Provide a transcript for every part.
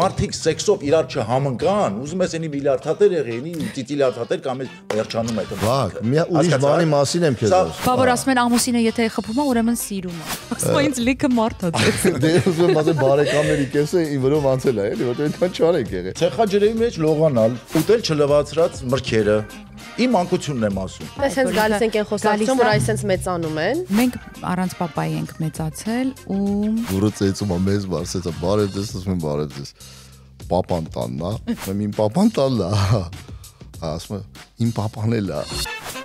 Մարդիկ սեքսով իրար չհամընկան, ուզում ես ենի լիլարդատեր եղի, ենի տիտիլարդատեր կամ էլ վերջանում է դու։ Բակ, մի ուրիշ բանի հա? մասին եմ քեզ։ Բա որ ասում են ամուսինը եթե խփում է, ուրեմն սիրում է։ Ասում ինձ լիքը մարդ է դես։ Դե ուզում ասեմ բարեկամների կեսը ի վրով անցել է, էլի, որտեղ դա չարեք եղել։ Ցեխաջրեի մեջ լողանալ, ուտել չլվացրած մրգերը։ Իմ անկությունն եմ ասում։ Բայց հենց գալիս ենք այն խոսակցում, որ այսենց մեծանում են։ Մենք առանց papai ենք մեծացել ու Որը ծեծում է մեզ, բարսեցա, բարև ձեզ, ասում եմ բարև ձեզ պապան տաննա, իմ պապան տաննա։ Ասում եմ, իմ պապան էլա։ հա,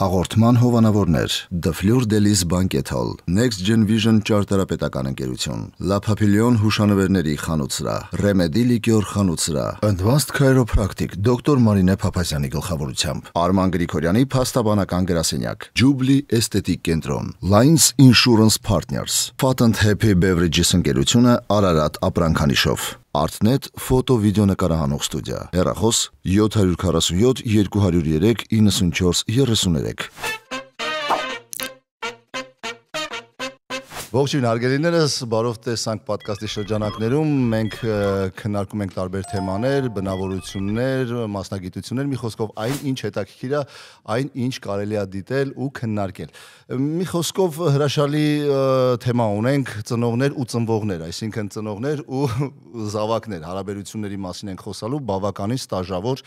Հաղորդման հովանավորներ Դֆլյուր Դելիս Բանկեթոլ Next Gen Vision ճարտարապետական ընկերություն Լա Փապիլիոն հուշանվերների խանուցրա Ռեմեդի լիկյոր խանուցրա Advanced Chiropractic դոկտոր Մարինե Փափազյանի գլխավորությամբ Արման Գրիգորյանի փաստաբանական գրասենյակ Jubilee Aesthetic Կենտրոն Lines Insurance Partners Patent Happy Beverages ընկերությունը Արարատ ապրանքանիշով Artnet ֆոտո-վիդեոնկարահանող ստուդիա։ Հեռախոս 747 203 94 33 Ողջույն արգելիներս, բարով տեսանք պատկասթի շրջանակներում։ Մենք քննարկում ենք տարբեր թեմաներ, բնավորություններ, մասնագիտություններ, մի խոսքով այն ինչ հետաքրքիր է, այն ինչ կարելի է դիտել ու քննարկել։ Մի խոսքով հրաշալի թեմա ունենք՝ ծնողներ ու ծնվողներ, այսինքն ծնողներ ու զավակներ, հարաբերությունների մասին ենք խոսալու, բավականին ստաժավոր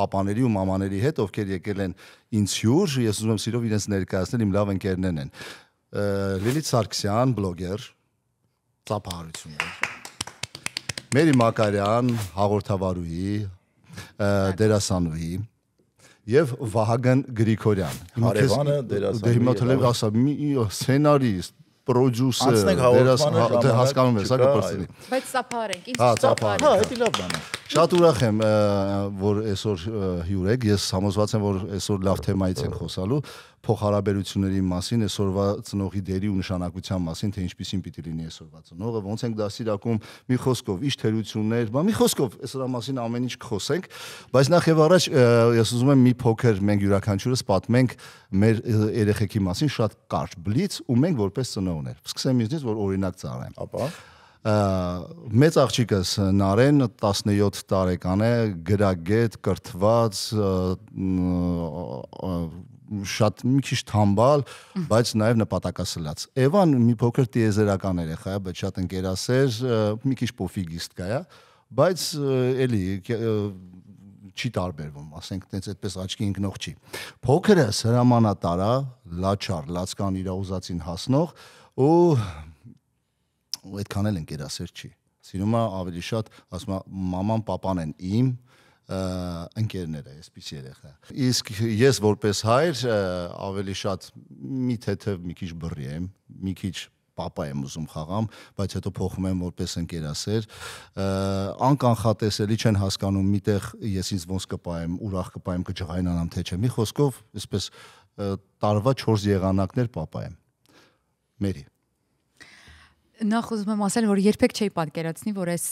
պապաների ու մամաների հետ, ովքեր եկել են ինձ հյուր, ես ուզում եմ սիրով իրենց ներկայացնել, իմ լավ ընկերներն են։ Լիլիթ Սարգսյան, բլոգեր, ծափահարություններ։ Մերի Մակարյան, հաղորդավարուհի, դերասանուհի եւ Վահագն Գրիգորյան։ Հարևանը դերասան։ Դե հիմա թելև ասա, մի սցենարիստ, պրոդյուսեր, դերասան, հա, դե հասկանում ես, սա կփորձի։ Բայց ծափարենք, ինչ ծափարենք։ Հա, դա հա։ հա, լավ բան է։ Շատ ուրախ եմ, որ այսօր հյուր եք։ Ես համոզված եմ, որ այսօր լավ թեմայից ենք խոսալու փոխհարաբերությունների մասին, այսօրվա ծնողի դերի ու նշանակության մասին, թե ինչպեսին պիտի լինի այսօրվա ծնողը, ոնց ենք դասիրակում, մի խոսքով, ի՞նչ թերություններ, բա մի խոսքով այսօրա մասին ամեն ինչ կխոսենք, բայց նախ եւ առաջ ես ուզում եմ մի փոքր մենք յուրաքանչյուրս պատմենք մեր երեխեքի մասին շատ կարճ բլից ու մենք որպես ծնողներ։ Սկսեմ ինձնից, որ օրինակ ծառայեմ։ Ապա մեծ աղջիկս Նարեն 17 տարեկան է, գրագետ, կրթված, շատ մի քիչ թամբալ, բայց նաև նպատակասլաց։ Էվան մի փոքր տիեզերական երեխա է, բայց շատ ընկերասեր, մի քիչ պոֆիգիստկա է, բայց էլի չի տարբերվում, ասենք տենց այդպես աչքի ընկնող չի։ Փոքրը հրամանատարա, լաչար, լացկան իր ուզածին հասնող ու ու այդքան էլ ընկերասեր չի։ Սիրում է ավելի շատ, ասում է մաման, papan են իմ ընկերները, այսպես երեխա։ Իսկ ես որպես հայր ավելի շատ մի թեթև մի քիչ բռի եմ, մի քիչ papa եմ ուզում խաղամ, բայց հետո փոխում եմ որպես ընկերասեր։ Անկանխատեսելի չեն հասկանում միտեղ ես ինձ ոնց կպայեմ, ուրախ կպայեմ, կջղայնանամ թե չէ։ Մի խոսքով, այսպես տարվա 4 եղանակներ papa եմ։ Մերի նախ ուզում եմ ասել, որ երբեք չէի պատկերացնի, որ այս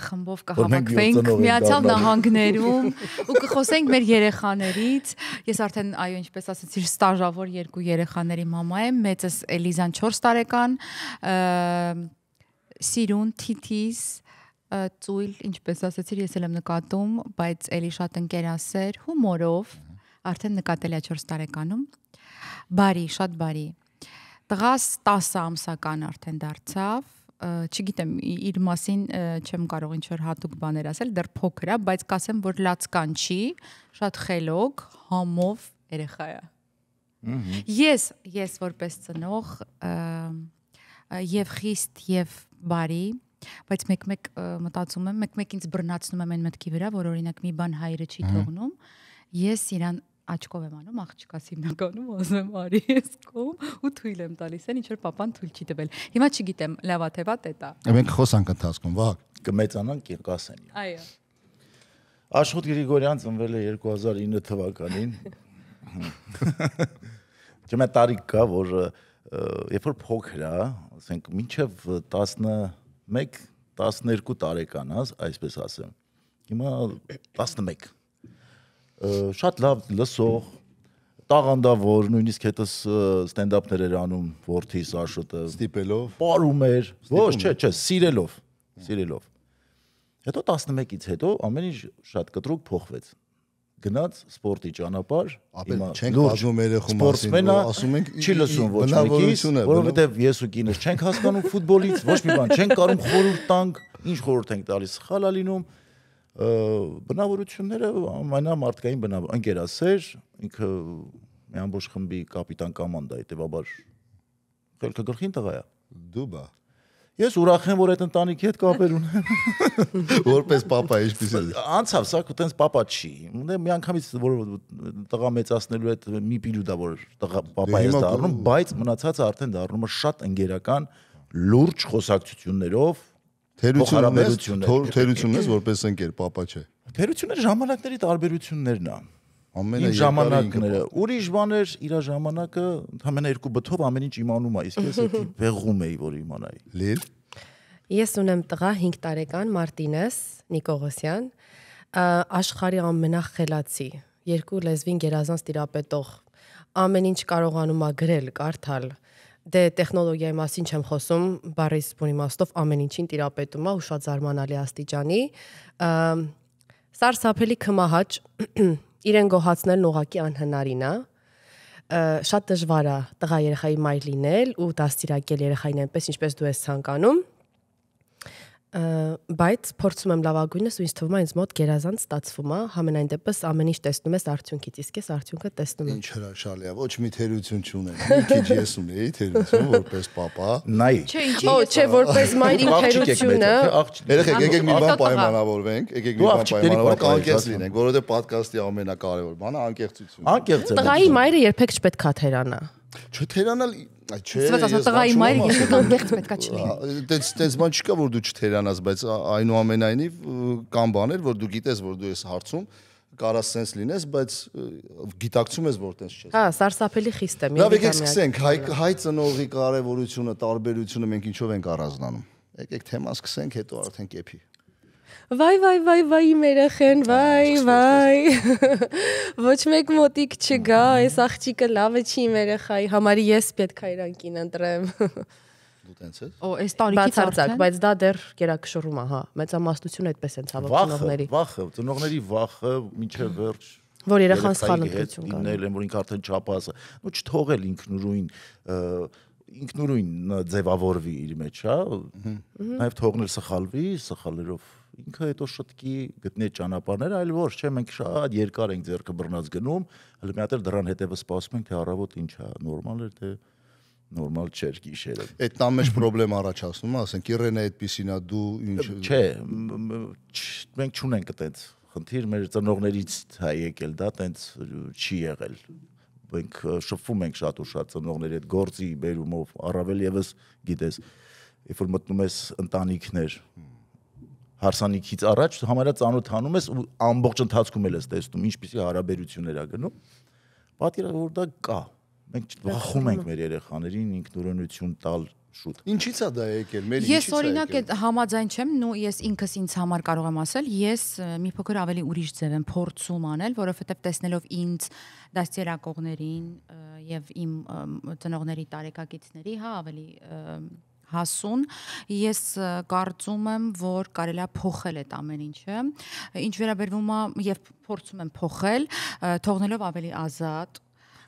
խմբով կհավաքվենք Միացյալ Նահանգներում ու կխոսենք մեր երեխաներից։ Ես արդեն, այո, ինչպես ասացի, ստաժավոր երկու երեխաների մամա եմ, մեծս Էլիզան 4 տարեկան, Սիրուն, Թիթիս, ծույլ, ինչպես ասացիր, ես էլ եմ նկատում, բայց էլի շատ ընկերասեր, հումորով, արդեն նկատել է 4 տարեկանում։ Բարի, շատ բարի տղաս 10 ամսական արդեն դարձավ չգիտեմ իր մասին չեմ կարող ինչ որ հատուկ բաներ ասել դեռ փոքր է բայց կասեմ որ լացկան չի շատ խելոք համով երեխա է ես ես որպես ծնող եւ խիստ եւ բարի բայց մեկ-մեկ մտածում եմ մեկ-մեկ ինձ բռնացնում եմ այն մտքի վրա որ օրինակ մի բան հայրը չի թողնում ես իրան աչքով եմ անում աղջկաս հիմնականում ասեմ արի ես կոմ ու թույլ եմ տալիս այն ինչ որ papan թույլ չի տվել հիմա չգիտեմ լավա թե վատ է դա մենք խոսանք ընթացքում վաղ կմեծանան կիրկասեն այո Աշխոտ Գրիգորյան ծնվել է 2009 թվականին Չեմ տարիք կա որ երբ որ փոքր է ասենք մինչև 11 12 տարեկան ասես այսպես ասեմ հիմա 11 շատ լավ լսող տաղանդավոր նույնիսկ հետս ստենդափներ էր անում Որթիս Աշոտը ստիպելով պարում էր ոչ չէ չէ սիրելով սիրելով հետո 11-ից հետո ամեն ինչ շատ կտրուկ փոխվեց գնաց սպորտի ճանապարհ հիմա չենք բաժնում երեխու մասին ասում ենք չի լսում ոչ մեկից որովհետև ես ու կինս չենք հասկանում ֆուտբոլից ոչ մի բան չենք կարող խորհուրդ տանք ինչ խորհուրդ ենք տալիս սխալ է լինում բնավորությունները ամենամարտկային բնավ ընկերասեր, ինքը մի ամբողջ խմբի կապիտան կոմանդա է, տեվաբար քելքը գլխին տղա է։ Դու բա։ Ես ուրախ եմ, որ այդ ընտանիքի հետ կապեր ունեմ։ Որպես papa ինչպես է։ Անցավ, սա այտենց papa չի։ Մի անգամից որ տղա մեծացնելու այդ մի պիլյուդա որ տղա papa է դառնում, բայց մնացածը արդեն դառնում է շատ ընկերական լուրջ խոսակցություններով Թերությունն է, թերությունն է, որպես ընկեր, papa չէ։ Թերությունը ժամանակների տարբերություններն է։ Ամենը ժամանակները, ուրիշ բաներ իր ժամանակը ամենա հա, երկու բթով ամեն ինչ իմանում է, իսկ ես էլի վեղում էի, որ իմանայի։ Լիլ։ Ես ունեմ տղա 5 տարեկան Մարտինես Նիկողոսյան, աշխարհի ամենախելացի, երկու լեզվին գերազանց տիրապետող, ամեն ինչ կարողանում է գրել, կարդալ, Դե տեխնոլոգիայի մասին չեմ խոսում, բարիս բուն իմաստով ամեն ինչին տիրապետում է ու շատ զարմանալի աստիճանի։ Սարսափելի կմահաճ իրեն գոհացնելն ուղակի անհնարին է։ Շատ դժվար է տղա երեխայի մայր լինել ու դաստիարակել երեխային այնպես ինչպես դու ես ցանկանում բայց փորձում եմ լավագույնս ու ինձ թվում է ինձ մոտ գերազանց ստացվում է համենայն դեպս ամեն ինչ տեսնում ես արդյունքից իսկ ես արդյունքը տեսնում եմ ինչ հրաշալի է ոչ մի թերություն չունեմ մի քիչ ես ունեի թերություն որպես papa նայ չէ ինչի օ չէ որպես մայրի թերությունը երեխեք եկեք մի բան պայմանավորվենք եկեք մի բան պայմանավորենք անկեղծ լինենք որովհետեւ ոդկասթի ամենակարևոր բանը անկեղծությունն է անկեղծ է տղայի մայրը երբեք չպետք է թերանա Չթերանալ, այ չէ։ Իսկ ասա տղայի մայրը եթե կան դեղց պետքա չլինի։ Տենց տենց բան չկա որ դու չթերանաս, բայց այնուամենայնիվ կան բաներ, որ դու գիտես, որ դու ես հարցում, կարա սենս լինես, բայց գիտակցում ես որ տենց չես։ Հա, սարսափելի խիստ է։ Լավ, եկեք սկսենք հայ հայ ծնողի կարևորությունը, տարբերությունը մենք ինչով ենք առանձնանում։ Եկեք թեման սկսենք, հետո արդեն կեփի վայ վայ վայ վայ մեր ախեն վայ վայ ոչ մեկ մոտիկ չգա այս աղջիկը լավը չի մեր ախայի համարի ես պետքա իրան կին ընտրեմ դու տենց ես օ այս տարիքից արծակ բայց դա դեռ գերակշռում է հա մեծամասնություն այդպես են ցավոտնողների վախը ծնողների վախը ինչը վերջ որ երախան սխալ ընտրություն կան։ Իննել են, որ ինքը արդեն չափազը, ու չթողել ինքնուրույն ինքնուրույն ձևավորվի իր մեջ, հա։ Նաև թողնել սխալվի, սխալերով ինքը հետո շտկի գտնի ճանապարհները, այլ ոչ, չէ, մենք շատ երկար ենք ձերքը բռնած գնում, հələ մի հատ էլ դրան հետևը սպասում ենք, թե առավոտ ինչ է, նորմալ է թե նորմալ չէր գիշերը։ Այդ տան մեջ խնդրեմ առաջացնում է, ասենք Իրենը այդպեսին է դու ինչ Չէ, մենք չունենք այդպես խնդիր, մեր ծնողներից է եկել դա, այդպես չի եղել մենք շփվում ենք շատ ու շատ ծնողների հետ գործի բերումով, առավել եւս գիտես, երբ որ մտնում ես ընտանիքներ, հարսանիքից առաջ համարյա ծանոթանում ես ու ամբողջ ընթացքում էլ ես տեսնում ինչպիսի հարաբերություններ ա գնում պատիրա որ դա կա մենք վախում ենք մեր երեխաներին ինքնուրույնություն տալ շուտ։ Ինչից է դա եկել, մեր ինչից է եկել։ Ես օրինակ այդ համաձայն չեմ, նո ես ինքս ինձ համար կարող եմ ասել, ես մի փոքր ավելի ուրիշ ձև եմ փորձում անել, որովհետև տեսնելով ինձ դաստիարակողներին եւ իմ ծնողների տարեկակիցների, հա, ավելի հասուն։ Ես կարծում եմ, որ կարելի է փոխել այդ ամեն ինչը։ Ինչ վերաբերվում է եւ փորձում եմ փոխել, թողնելով ավելի ազատ,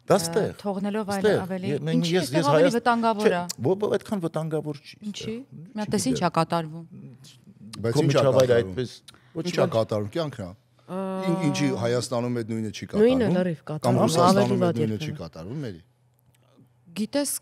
Դա ստեղ թողնելով այլ ավելի ինչ ես ես ավելի վտանգավոր է։ Ոչ այդքան վտանգավոր չի։ Ինչի՞։ Մի հատ էս ինչա կատարվում։ Բայց ինչա վայր այդպես ոչ ինչա կատարվում կյանքն է։ Ինչի Հայաստանում այդ նույնը չի կատարվում։ Նույնը լրիվ կատարվում, ավելի վատ է։ Նույնը չի կատարվում, մերի գիտես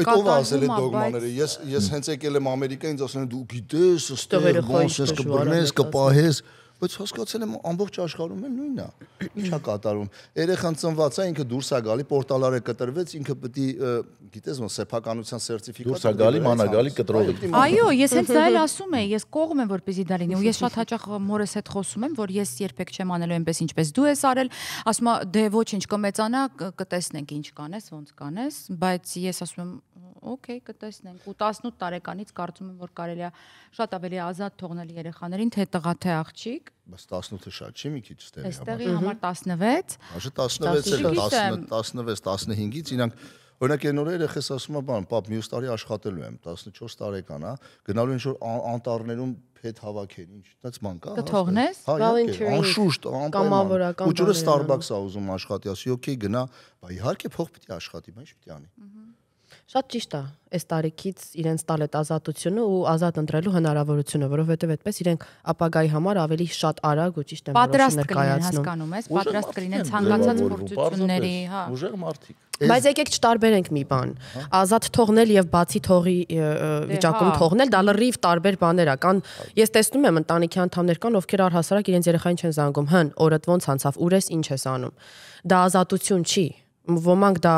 կատարվում է ասել է դոգմաները ես ես հենց եկել եմ ամերիկա ինձ ասել են դու գիտես ստեղ ոնց ես կբռնես կպահես բայց հասկացել եմ ամբողջ աշխարհում էլ նույնն է։ Ինչա կատարում։ Երեխան ծնված է, ինքը դուրս է գալի, պորտալարը կտրվեց, ինքը պետք է գիտես ո՞նց սեփականության սերտիֆիկատ։ Դուրս է գալի, մանա գալի կտրողի։ Այո, ես հենց դա էլ ասում եմ, ես կողմ եմ որպեսզի դա լինի ու ես շատ հաճախ մորս հետ խոսում եմ, որ ես երբեք չեմ անելու այնպես ինչպես դու ես արել, ասում է դե ոչինչ կմեծանա, կտեսնենք ինչ կանես, ո՞նց կանես, բայց ես ասում եմ օքեյ, կտեսնենք։ Ու 18 տարեկանից կարծում եմ, որ կարելի է շատ ավելի ազատ թողնել երեխաներին, թե տղա, թե աղջիկ բայց 18-ը շատ չի մի քիչ ստերի համար։ Այստեղի համար 16։ Այժմ 16-ը 10 16 15-ից իրանք օրինակ այն օրերը ես ասում եմ բան, պապ, մյուս տարի աշխատելու եմ, 14 տարեկան, հա, գնալու ինչ որ անտառներում հետ հավաքել, ինչ, դից ման կա։ Կթողնես հա, volunteering։ Անշուշտ, անպայման։ Ու ճուրը Starbucks-ա ուզում աշխատի, ասի, օքեյ, գնա, բայց իհարկե փող պիտի աշխատի, բայց ի՞նչ պիտի անի։ Ահա Շատ ճիշտ է։ Այս տարիքից իրենց տալ այդ ազատությունը ու ազատ ընտրելու հնարավորությունը, որովհետև այդպես իրենք ապագայի համար ավելի շատ արագ ու ճիշտ են որոշում ներկայացնում։ Պատրաստ կլինեն, հասկանում ես, պատրաստ կլինեն ցանկացած փորձությունների, հա։ Ուժեղ մարդիկ։ Բայց եկեք չտարբերենք մի բան։ հա։ Ազատ թողնել եւ բացի թողի դե, հա։ վիճակում թողնել, դա լրիվ տարբեր բաներ է։ Կան ես տեսնում եմ ընտանիքի անդամներ կան, ովքեր առհասարակ իրենց երեխային չեն զանգում, հն, օրդ ոնց անցավ, ուր ես, ինչ ես անում։ Դա ազատություն չի ոմանք դա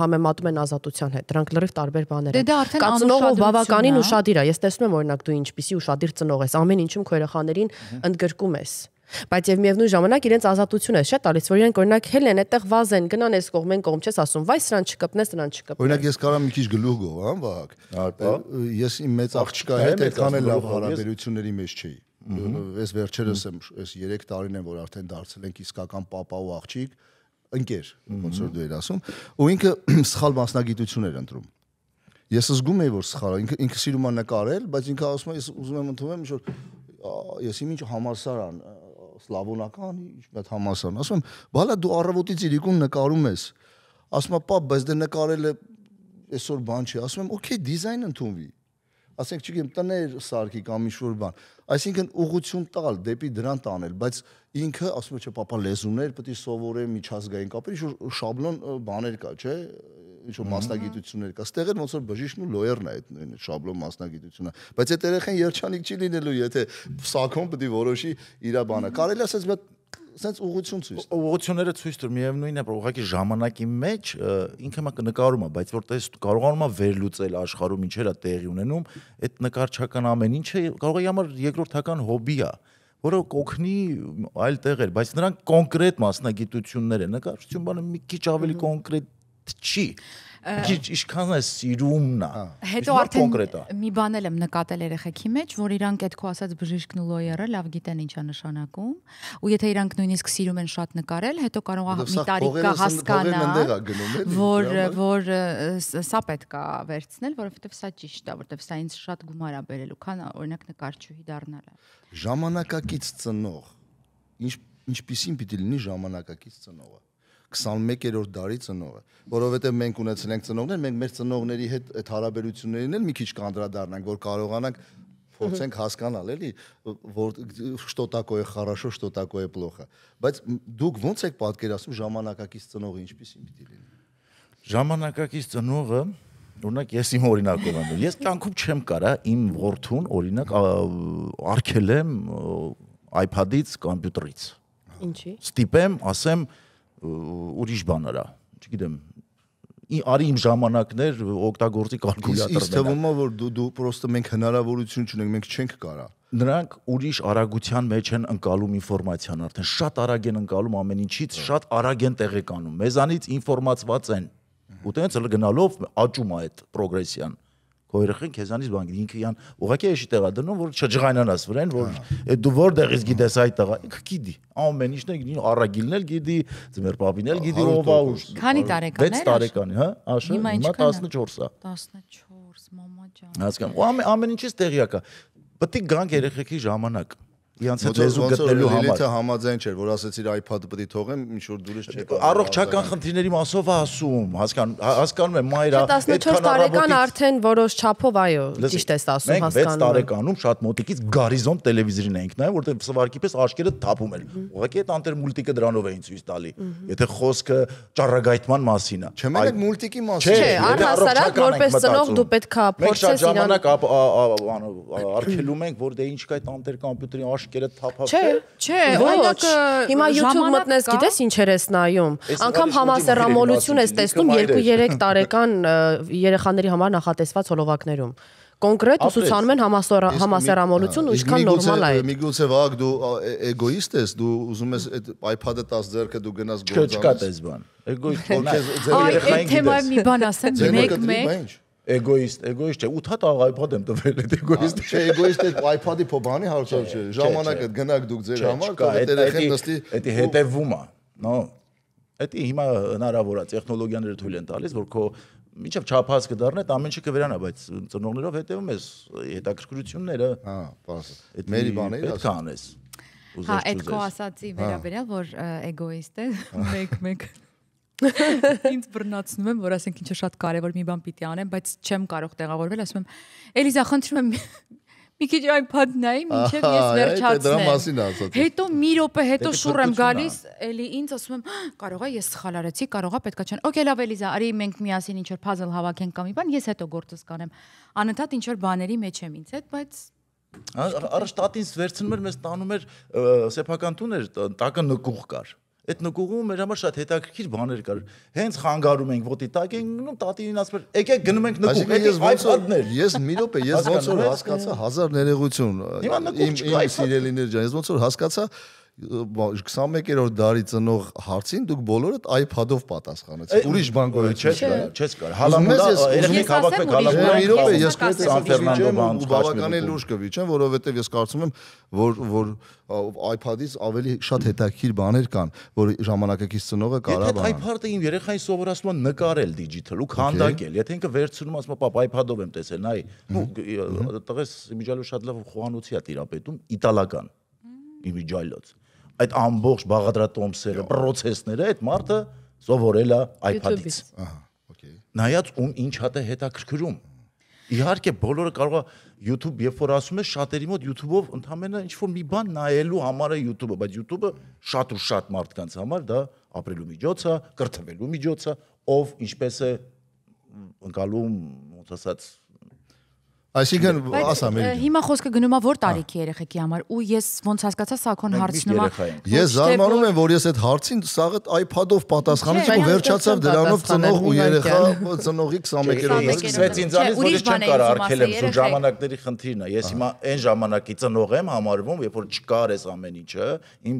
համեմատում են ազատության հետ։ Դրանք լրիվ տարբեր բաներ դե են։ Կացնողը բավականին հա։ ուրախadir է։ Ես տեսնում եմ օրինակ դու ինչպիսի ուրախadir ծնող ես, ամեն ինչում քո երեխաներին ընդգրկում ես բայց եւ միևնույն ժամանակ իրենց ազատություն է շատ տալիս որ իրենք օրինակ հել են այդտեղ վազ են գնան այս կողմ են կողմ չես ասում վայ սրան չկպնես նրան չկպնես օրինակ ես կարամ մի քիչ գլուխ գով հա վահակ ես իմ մեծ աղջկա հետ այդքան էլ լավ հարաբերությունների մեջ չէի ես վերջերս եմ ես 3 տարին եմ որ արդեն դարձել ենք իսկական papa ու աղջիկ ընկեր, ոնց որ դու ես ասում, ու ինքը սխալ մասնագիտություն էր ընտրում։ Ես զգում եի, որ սխալ է, ինքը ինքը սիրում է նկարել, բայց ինքը ասում է, ես ուզում եմ ընդունեմ ինչ որ ես իմ ինչ համալսարան, սլավոնական, ինչ մտ համալսարան։ Ասում եմ, բալա դու առավոտից իրիկուն նկարում ես։ Ասում է, պապ, բայց դե նկարելը այսօր բան չի։ Ասում եմ, օքեյ, դիզայն ընդունվի։ Ասենք, չգիտեմ, տներ սարքի կամ ինչ որ բան։ Այսինքն ուղղություն տալ դեպի դրան տանել, բայց ինքը ասում է, չէ, papa լեզուներ պետք է սովորե միջազգային կապեր, ինչ որ շաբլոն բաներ կա, չէ, ինչ որ մասնագիտություններ կա։ Ստեղ էլ ոնց որ բժիշկն ու լոյերն է այդ նույն շաբլոն մասնագիտությունը, բայց այդ երեխան երջանիկ չի լինելու, եթե սակոն պետք է որոշի իր բանը։ Կարելի ասած, բայց սենց ուղություն ցույց տա։ Ուղությունները ցույց տուր, միևնույնն է, որ ուղղակի ժամանակի մեջ ինքը մա կնկարում է, բայց որտես կարողանում է վերլուծել աշխարհում ինչեր է տեղի ունենում, այդ նկարչական ամեն ինչը կարող է ямар երկրորդական հոբի է որը կօգնի այլ տեղեր, բայց նրանք կոնկրետ մասնագիտություններ են։ Նկարչություն բանը մի քիչ ավելի կոնկրետ չի։ Քիչ ինչքան է սիրումն է։ Հետո արդեն մի բան եմ նկատել երեխեքի մեջ, որ իրանք այդ քո ասած բժիշկն ու լոյերը լավ գիտեն ինչա նշանակում, ու եթե իրանք նույնիսկ սիրում են շատ նկարել, հետո կարող է մի տարի կհասկանա, որ որ սա պետք է վերցնել, որովհետև սա ճիշտ է, որովհետև սա ինձ շատ գումար է բերելու, քան օրինակ նկարչուհի դառնալը։ Ժամանակակից ծնող ինչ ինչպեսին պիտի լինի ժամանակակից ծնողը 21-րդ դարի ծնողը, որովհետև մենք ունեցել ենք ծնողներ, մենք մեր ծնողների հետ այդ հարաբերություններին էլ մի քիչ կանդրադառնանք, որ կարողանանք փորձենք հասկանալ էլի որ что такое хорошо, что такое плохо։ Բայց դուք ո՞նց եք պատկերացնում ժամանակակից ծնողը ինչպեսին պիտի լինի։ Ժամանակակից ծնողը օրինակ ես իմ օրինակով եմ։ Ես կյանքում չեմ կարա իմ ворթուն օրինակ արկելեմ iPad-ից, համբյուտերից։ Ինչի՞։ Ստիպեմ, ասեմ, ուրիշ բան արա, չգիտեմ, արի իմ ժամանակներ օգտագործի կալկուլյատորը։ Իսկ թվում է որ դու դու պրոստը մենք հնարավորություն չունենք, մենք չենք կարա։ Նրանք ուրիշ արագության մեջ են ընկալում ինֆորմացիան արդեն շատ արագ են ընկալում ամեն ինչից, հա։ շատ արագ են տեղեկանում։ Մեզանից ինֆորմացված են։ հա։ Ու տենց էլ գնալով աճում է այդ պրոգրեսիան։ Ա քո երախին քեզանից բան գնի ինքը յան ուղղակի էշի տեղա դնում որ չջղայնանաս վրան որ դու որտեղից գիտես այդ տղա ինքը գիտի ամեն ինչն է գիտի առագիլն էլ գիտի ձմեր պապին էլ գիտի ով ա ուշ քանի տարեկան է 6 տարեկան հա աշը հիմա 14-ա 14 մամա ջան հասկանում ամեն ինչից տեղյակ է պետք է գանք երեխեքի ժամանակ իրանց հետ լեզու գտնելու համար։ Լիլիթը համաձայն չէր, որ ասեցիր iPad-ը պետք է թողեմ, ինչ որ դուրս չեք։ Առողջական խնդիրների մասով ասում, հասկան հա- հասկանում եմ, մայրա 14 տարեկան արդեն որոշ չափով այո, ճիշտ ես ասում, հասկանում։ Մենք 6 տարեկանում շատ մոտիկից Գարիզոն տելևիզորին էինք նայում, որտեղ սվարկի պես աչքերը թափում էր։ Ուղղակի այդ անտեր մուլտիկը դրանով էին ցույց տալի։ Եթե խոսքը ճառագայթման մասին է։ Չէ, մենք մուլտիկի մասին։ Չէ, առհասարակ որպես ծնող դու պետքա փորձես իրան։ Մենք շատ ժամանակ արկելում ենք, որ դե ինչ կա այդ անտեր կոմպյուտերի աշ մտքերը թափավ։ Չէ, չէ, օրինակ հիմա YouTube մտնես, գիտես ինչեր ես նայում։ Անկամ համասեռամոլություն ես տեսնում 2-3 տարեկան երեխաների համար նախատեսված հոլովակներում կոնկրետ ուսուցանում են համասեռամոլություն ու ինչքան նորմալ է։ Միգուցե վաղ դու էգոիստ ես, դու ուզում ես այդ iPad-ը 10 ձեռքը դու գնաս գործանես։ Չկա տես բան։ Էգոիստ քեզ ձեր երեխային դես։ Այդ թեմայով մի բան ասեմ, մեկ-մեկ։ Էգոիստ, էգոիստ չէ, 8 հատ iPad եմ տվել այդ էգոիստ։ Չէ, էգոիստ է iPad-ի փոբանի հարցով չէ։ Ժամանակը գնաք դուք ձեր համար, թող այդ երեխան նստի։ Դա հետևում է։ Նո։ Դա հիմա հնարավոր է, տեխնոլոգիաները թույլ են տալիս, որ քո մինչև չափած կդառնա, այդ ամեն ինչը կվերանա, բայց ծնողներով հետևում ես հետաքրքրությունները։ Հա, պարզ։ Մերի բաներ ասա։ Պետք է անես։ Հա, այդ քո ասացի հա։ վերաբերյալ, որ էգոիստ է, մեկ-մեկ։ Ինձ բռնացնում եմ, որ ասենք ինչը շատ կարևոր մի բան պիտի անեմ, բայց չեմ կարող տեղավորվել, ասում եմ Էլիզա, խնդրում եմ մի քիչ այն փատնայի, ինչեւ ես վերջացնեմ։ Դրա մասին ասացի։ Հետո մի րոպե հետո շուռ եմ գալիս, էլի ինձ ասում եմ, «Հա, կարող է ես սխալ արեցի, կարող է պետքա չան։ Okay, լավ Էլիզա, արի մենք միասին ինչ որ puzzle հավաքենք կամ մի բան, ես հետո գործս կանեմ։ Անընդհատ ինչ որ բաների մեջ եմ ինձ հետ, բայց Առ շտատից վերցնում էր, մեզ տանում էր սեփական տուն էր, տակը նկուղ կար այդ նկուղում մեր համար շատ հետաքրքիր բաներ կար։ Հենց խանգարում ենք, ոտի տակ ենք գնում, տատին ասում էր, եկեք գնում ենք նկուղ, եկեք iPad-ներ։ Ես մի րոպե, ես ոնց որ հասկացա, հազար ներողություն։ Իմ իմ սիրելիներ ջան, ես ոնց որ հասկացա, 21-րդ դարի ծնող հարցին դուք բոլորդ iPad-ով պատասխանեցիք։ Ուրիշ բան գոյ չէ, չես կար։ Հալամուտա երեք հավաքվեք, հալամուտա։ Իրոք է ես կոչ Սան Ֆերնանդո բան բավականին լուրջ կվիճեմ, որովհետև ես կարծում եմ, որ որ iPad-ից ավելի շատ հետաքրքիր բաներ կան, որ ժամանակակից ծնողը կարա բան։ Եթե iPad-ը իմ երեխային սովորացնում է նկարել դիջիտալ ու քանդակել, եթե ինքը վերցնում ասում է, «Պապա, iPad-ով եմ տեսել, նայ»։ Ну, տղես Միջալյո շատ լավ խոհանոցի է տիրապետում, իտալական իմիջալոց այդ ամբողջ բաղադրատոմսերը, process-ները այդ մարդը սովորել է iPad-ից։ Ահա, օքեյ։ Նայած ում ինչ հատ է հետաքրքրում։ Իհարկե բոլորը կարող է YouTube, երբ որ ասում ես, շատերի մոտ YouTube-ով ընդամենը ինչ որ մի բան նայելու համար է YouTube-ը, բայց YouTube-ը շատ ու շատ մարդկանց համար դա ապրելու միջոց է, կրթվելու միջոց է, ով ինչպես է ընկալում, ոնց ասած, Այսինքն, ասա մեր։ Հիմա խոսքը գնում է որ տարիքի երեխեքի համար ու ես ոնց հասկացա Սակոն հարցնում է։ Ես զարմանում եմ, որ ես այդ հարցին սաղը iPad-ով պատասխանեցի ու վերջացավ դրանով ծնող ու երեխա ծնողի 21-րդ դասը։ Սկսվեց ինձանից, որ ես չեմ կարող արկել եմ, ու ժամանակների խնդիրն է։ Ես հիմա այն ժամանակի ծնող եմ համարվում, երբ որ չկար այս ամեն ինչը, իմ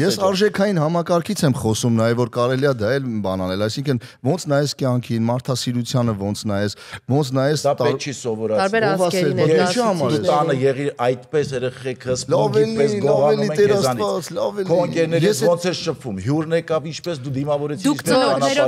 Ես արժեքային համակարգից եմ խոսում, նայ որ կարելի է դա էլ բան անել, այսինքն ոնց նայես կյանքին, մարդասիրությանը ոնց նայես, ոնց նայես Դա պետք չի սովորել տարբեր ասկերին է դասը։ Դու տանը եղիր այդպես երեխեքս փոքրպես գողանում են քեզանից։ Քո ընկերներից ոնց է շփվում։ Հյուրն եկավ ինչպես դու դիմավորեցի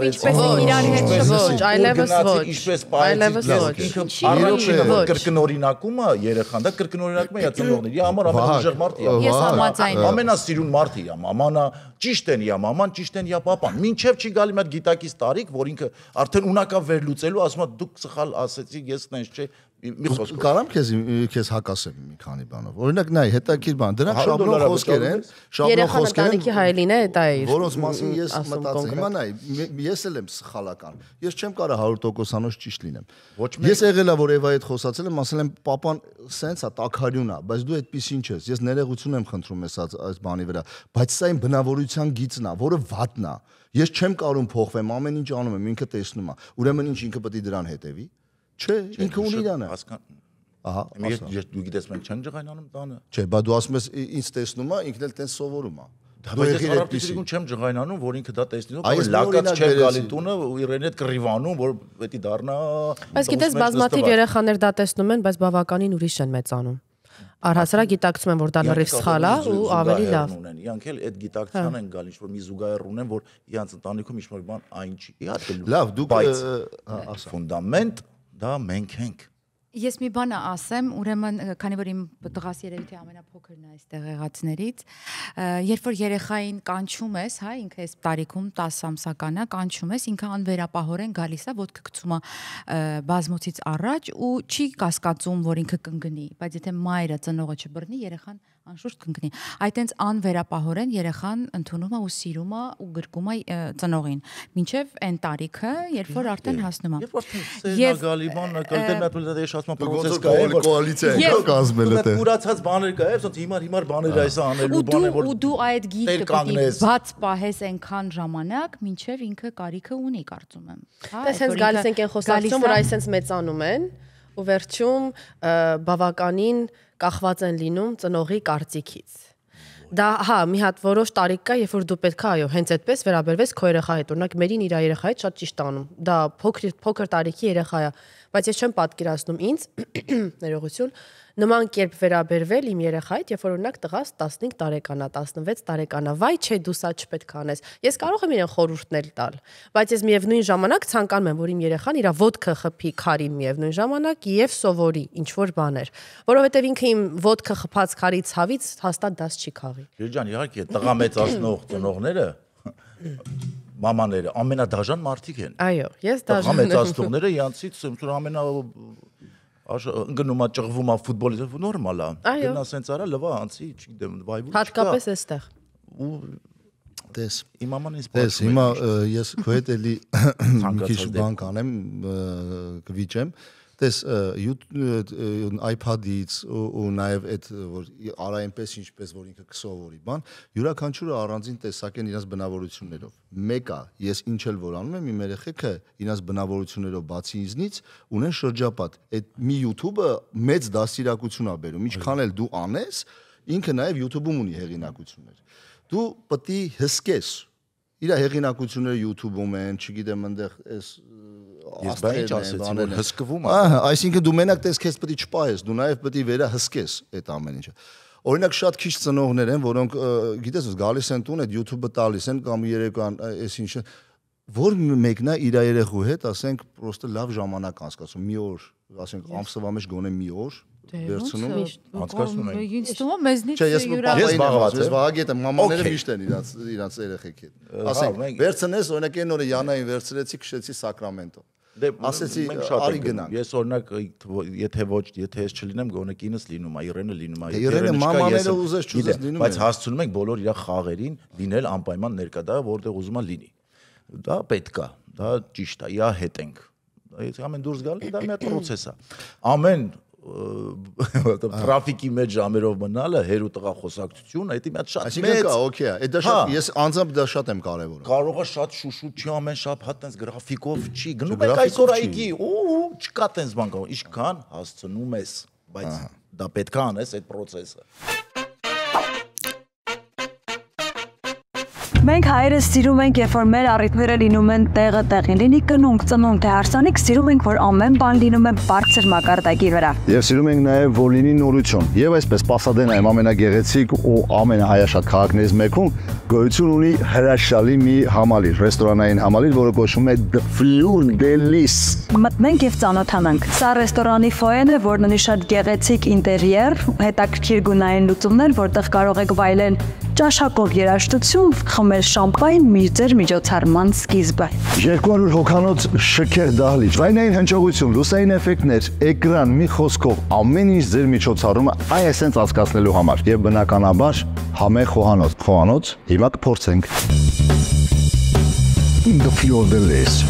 ինչպես անապարեցի։ Ոչ, այլևս ոչ։ Ինչպես պայեցի։ Այլևս ոչ։ Առաջինը կրկնօրինակումը երեխան դա կրկնօրինակում է ծնողների համար ամենաուժեղ մարդը։ Ես համաձայն եմ։ Ամենասիրուն մարդը իամ, ամանա ճիշտ են իա մաման, ճիշտ են իա պապան։ Մինչև չի գալի մեր գիտակից տարիք, որ ինքը արդեն ունակա վերլուծելու, ասում է դուք սխալ ասեցիք, ես տենց չէ, մի խոսքով։ Կարամ քեզ քեզ հակասեմ մի քանի բանով։ Օրինակ նայ, հետաքրքիր բան, դրանք շաբլոն խոսքեր են, շաբլոն խոսքեր են։ Երեխան ընտանիքի հայելին է, դա է։ Որոնց մասին ես մտածեմ։ Հիմա նայ, ես էլ եմ սխալական։ Ես չեմ կարող 100%-անոց ճիշտ լինեմ։ Ոչ մեկ։ Ես եղելա որ Էվայի հետ խոսացել եմ, ասել եմ papan սենց է, տակարյուն է, բայց դու այդպեսին չես։ Ես ներողություն եմ խնդրում ես այս բանի վրա, բայց սա իմ բնավորություն անհատության գիծն է, որը վատն է։ Ես չեմ կարող փոխվեմ, ամեն ինչ անում եմ, ինքը տեսնում է։ Ուրեմն ինչ ինքը պետք է դրան հետևի։ Չէ, ինքը ունի իրանը։ Հասկան։ Ահա, ես ես դու գիտես մենք չեն ջղայնանում տանը։ Չէ, բա դու ասում ես ինձ տեսնում է, ինքն էլ տես սովորում է։ Դու եղիր այդպեսի։ Դու չեմ ջղայնանում, որ ինքը դա տեսնի, որ լակած չեն գալի տունը, իրեն հետ կռիվանում, որ պետք է դառնա։ Բայց գիտես, բազմաթիվ երեխաներ դա տեսնում են, բայց բավականին ուրիշ են մեծանում առհասարակ գիտակցում են, որ դա լրիվ սխալ է ու ավելի լավ։ Իրանք էլ այդ գիտակցան են գալի, ինչ որ մի զուգահեռ ունեն, որ իրանք ընտանիքում ինչ-որ բան այն չի։ Իհարկե լավ, դուք ասա ֆունդամենտ դա մենք ենք։ Ես մի բան ասեմ, ուրեմն քանի որ իմ տղաս երևի թե ամենափոքրն է այստեղ եղածներից, երբ որ երեխային կանչում ես, հա, ինքը այս տարիքում 10 ամսականա, կանչում ես, ինքը անվերապահորեն գալիս է, ոդկը գցում է բազմոցից առաջ ու չի կասկածում, որ ինքը կընկնի, բայց եթե մայրը ծնողը չբռնի, երեխան անշուշտ կընկնի։ Այդ այնց անվերապահորեն երեխան ընդունում է ու սիրում է ու գրկում է ծնողին, մինչև այն տարիքը, երբ որ արդեն հասնում է։ Եվ արդեն սերն գալի բանն է, կալտերնատիվները դա շատ մա process կա, որ կոալիցիա է կազմել է դա։ Կուրացած բաներ կա, այլ ոնց հիմար հիմար բաներ այս անելու բաներ որ ու դու այդ գիրքը պիտի բաց պահես այնքան ժամանակ, մինչև ինքը կարիքը ունի, կարծում եմ։ Դա հա, sense գալիս ենք այն խոսակցում, որ այսպես մեծանում են։ Ա ու վերջում բավականին կախված են լինում ծնողի կարծիքից։ Դա հա, մի հատ որոշ տարիք կա, երբ որ դու պետք է այո, հենց այդպես վերաբերվես քո երեխայի հետ։ Օրինակ, մերին իր երեխայի հետ շատ ճիշտ անում։ Դա փոքր փոքր տարիքի երեխա է բայց ես չեմ պատկերացնում ինձ ներողություն նման կերպ վերաբերվել իմ երեխայիդ, երբ որ օրինակ տղաս 15 տարեկանա, 16 տարեկանա, վայ չէ դու սա չպետք անես։ Ես կարող եմ իրեն խորհուրդներ տալ, բայց ես միևնույն ժամանակ ցանկանում եմ, որ իմ երեխան իր ոդկը խփի քարին միևնույն ժամանակ եւ սովորի ինչ որ բաներ, որովհետեւ ինքը իմ ոդկը խփած քարի ցավից հաստատ դաս չի քաղի։ Ջան, իհարկե, տղա մեծացնող ծնողները մամաները ամենադաժան մարդիկ են։ Այո, ես դաժան եմ։ Համեծածողները յանցից ուրեմն ամենա ընկնում է ճղվում է ֆուտբոլի նորմալ է գնա սենց արա լվա անցի չգիտեմ վայվում հատկապես այստեղ ու տես իմ աման ինձ տես հիմա ես քո հետ էլի մի քիչ բան կանեմ կվիճեմ Տես iPad-ից ու նաև այդ որ արա այնպես ինչպես որ ինքը կսովորի, բան, յուրաքանչյուրը առանձին տեսակ են իրաց բնավորություններով։ Մեկը ես ինչ էլ որ անում եմ, իմ երեխեքը իրաց բնավորություններով բացի ինձնից ունեն շրջապատ։ Այդ մի YouTube-ը մեծ դասիրակություն ա բերում։ Ինչքան էլ դու անես, ինքը նաև YouTube-ում ունի հեղինակություններ։ Դու պետք է հսկես իր հեղինակությունները YouTube-ում են, չգիտեմ, այնտեղ էս ես բա ինչ ասեցի, որ հսկվում է։ Ահա, այսինքն դու մենակ տես քեզ պետք է չպայես, դու նաև պետք է վերահսկես այդ ամեն ինչը։ Օրինակ շատ քիչ ծնողներ են, որոնք գիտես, գալիս են տուն այդ YouTube-ը տալիս են կամ երեկան, այս ինչը որ մեկնա իր երեխու հետ, ասենք, պրոստը լավ ժամանակ անցկացում, մի օր, ասենք, ամսվա մեջ գոնե մի օր, Դե վերցնում անցկացնում ենք։ Ինձ թվում մեզնից յուրաքանչյուր ես զբաղված եմ, ես վահագետ եմ, մամաները միշտ են իրաց իրաց երեխեք հետ։ Ասենք, հա, վերցնես, օրինակ այն օրը Յանային վերցրեցի, քշեցի Սակրամենտո։ Դե ասեցի, արի գնանք։ Ես օրինակ եթե ոչ, եթե ես չլինեմ, գոնե կինս լինում է, Իրենը լինում է, դե Իրենը մամաները ուզես չուզես լինում է։ Բայց հասցնում ենք բոլոր իր խաղերին լինել անպայման ներկա դա, որտեղ ուզում է լինի։ Դա պետքա, դա ճիշտ է, իա հետ ենք։ Այս ամեն դուրս գալը դա մի հատ process է։ Ամեն որովհետեւ տրաֆիկի մեջ ժամերով մնալը հերու տղա խոսակցություն, դա իմ հատ շատ մեծ։ Այսինքն կա, օքեյ, դա շատ հա։ ես անձամբ դա շատ եմ կարևորում։ Կարող է շատ շուշուտ չի ամեն շաբաթ տենց գրաֆիկով չի, գնում եք այսօր այգի, ու չկա տենց բան կարող, ինչքան հասցնում ես, բայց դա պետք է անես այդ process-ը։ Մենք հայերս սիրում ենք, երբ որ մեր առիթները լինում են տեղը տեղին, լինի կնունք, ծնունք, թե հարսանիք, սիրում ենք, որ ամեն բան լինում է բարձր մակարդակի վրա։ Եվ սիրում ենք նաև, որ լինի նորություն։ Եվ այսպես Պասադենայում ամենագեղեցիկ ու ամենահայաշատ քաղաքներից մեկում գոյություն ունի հրաշալի մի համալիր, ռեստորանային համալիր, որը կոչվում է The Fleur de Lis։ Մտնենք եւ ծանոթանանք։ Սա ռեստորանի ֆոյեն է, որն ունի շատ գեղեցիկ ինտերիեր, հետաքրքիր գունային լուծումներ, որտեղ կարող եք վայելել ճաշակով երաժշտություն խմել շամպայն միրձեր միջոցառման սկիզբը 200 հոկանոց շքեղ դահլիճ վայնային հնչողություն լուսային էֆեկտներ էկրան մի խոսքով ամեն ինչ ձեր միջոցառումը այ էսենց հասկանալու համար եւ բնականաբար համե խոհանոց խոհանոց հիմա կփորձենք the fuel the list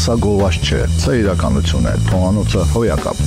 սա գովաշ չէ սա իրականություն է խոհանոցը հոյակապ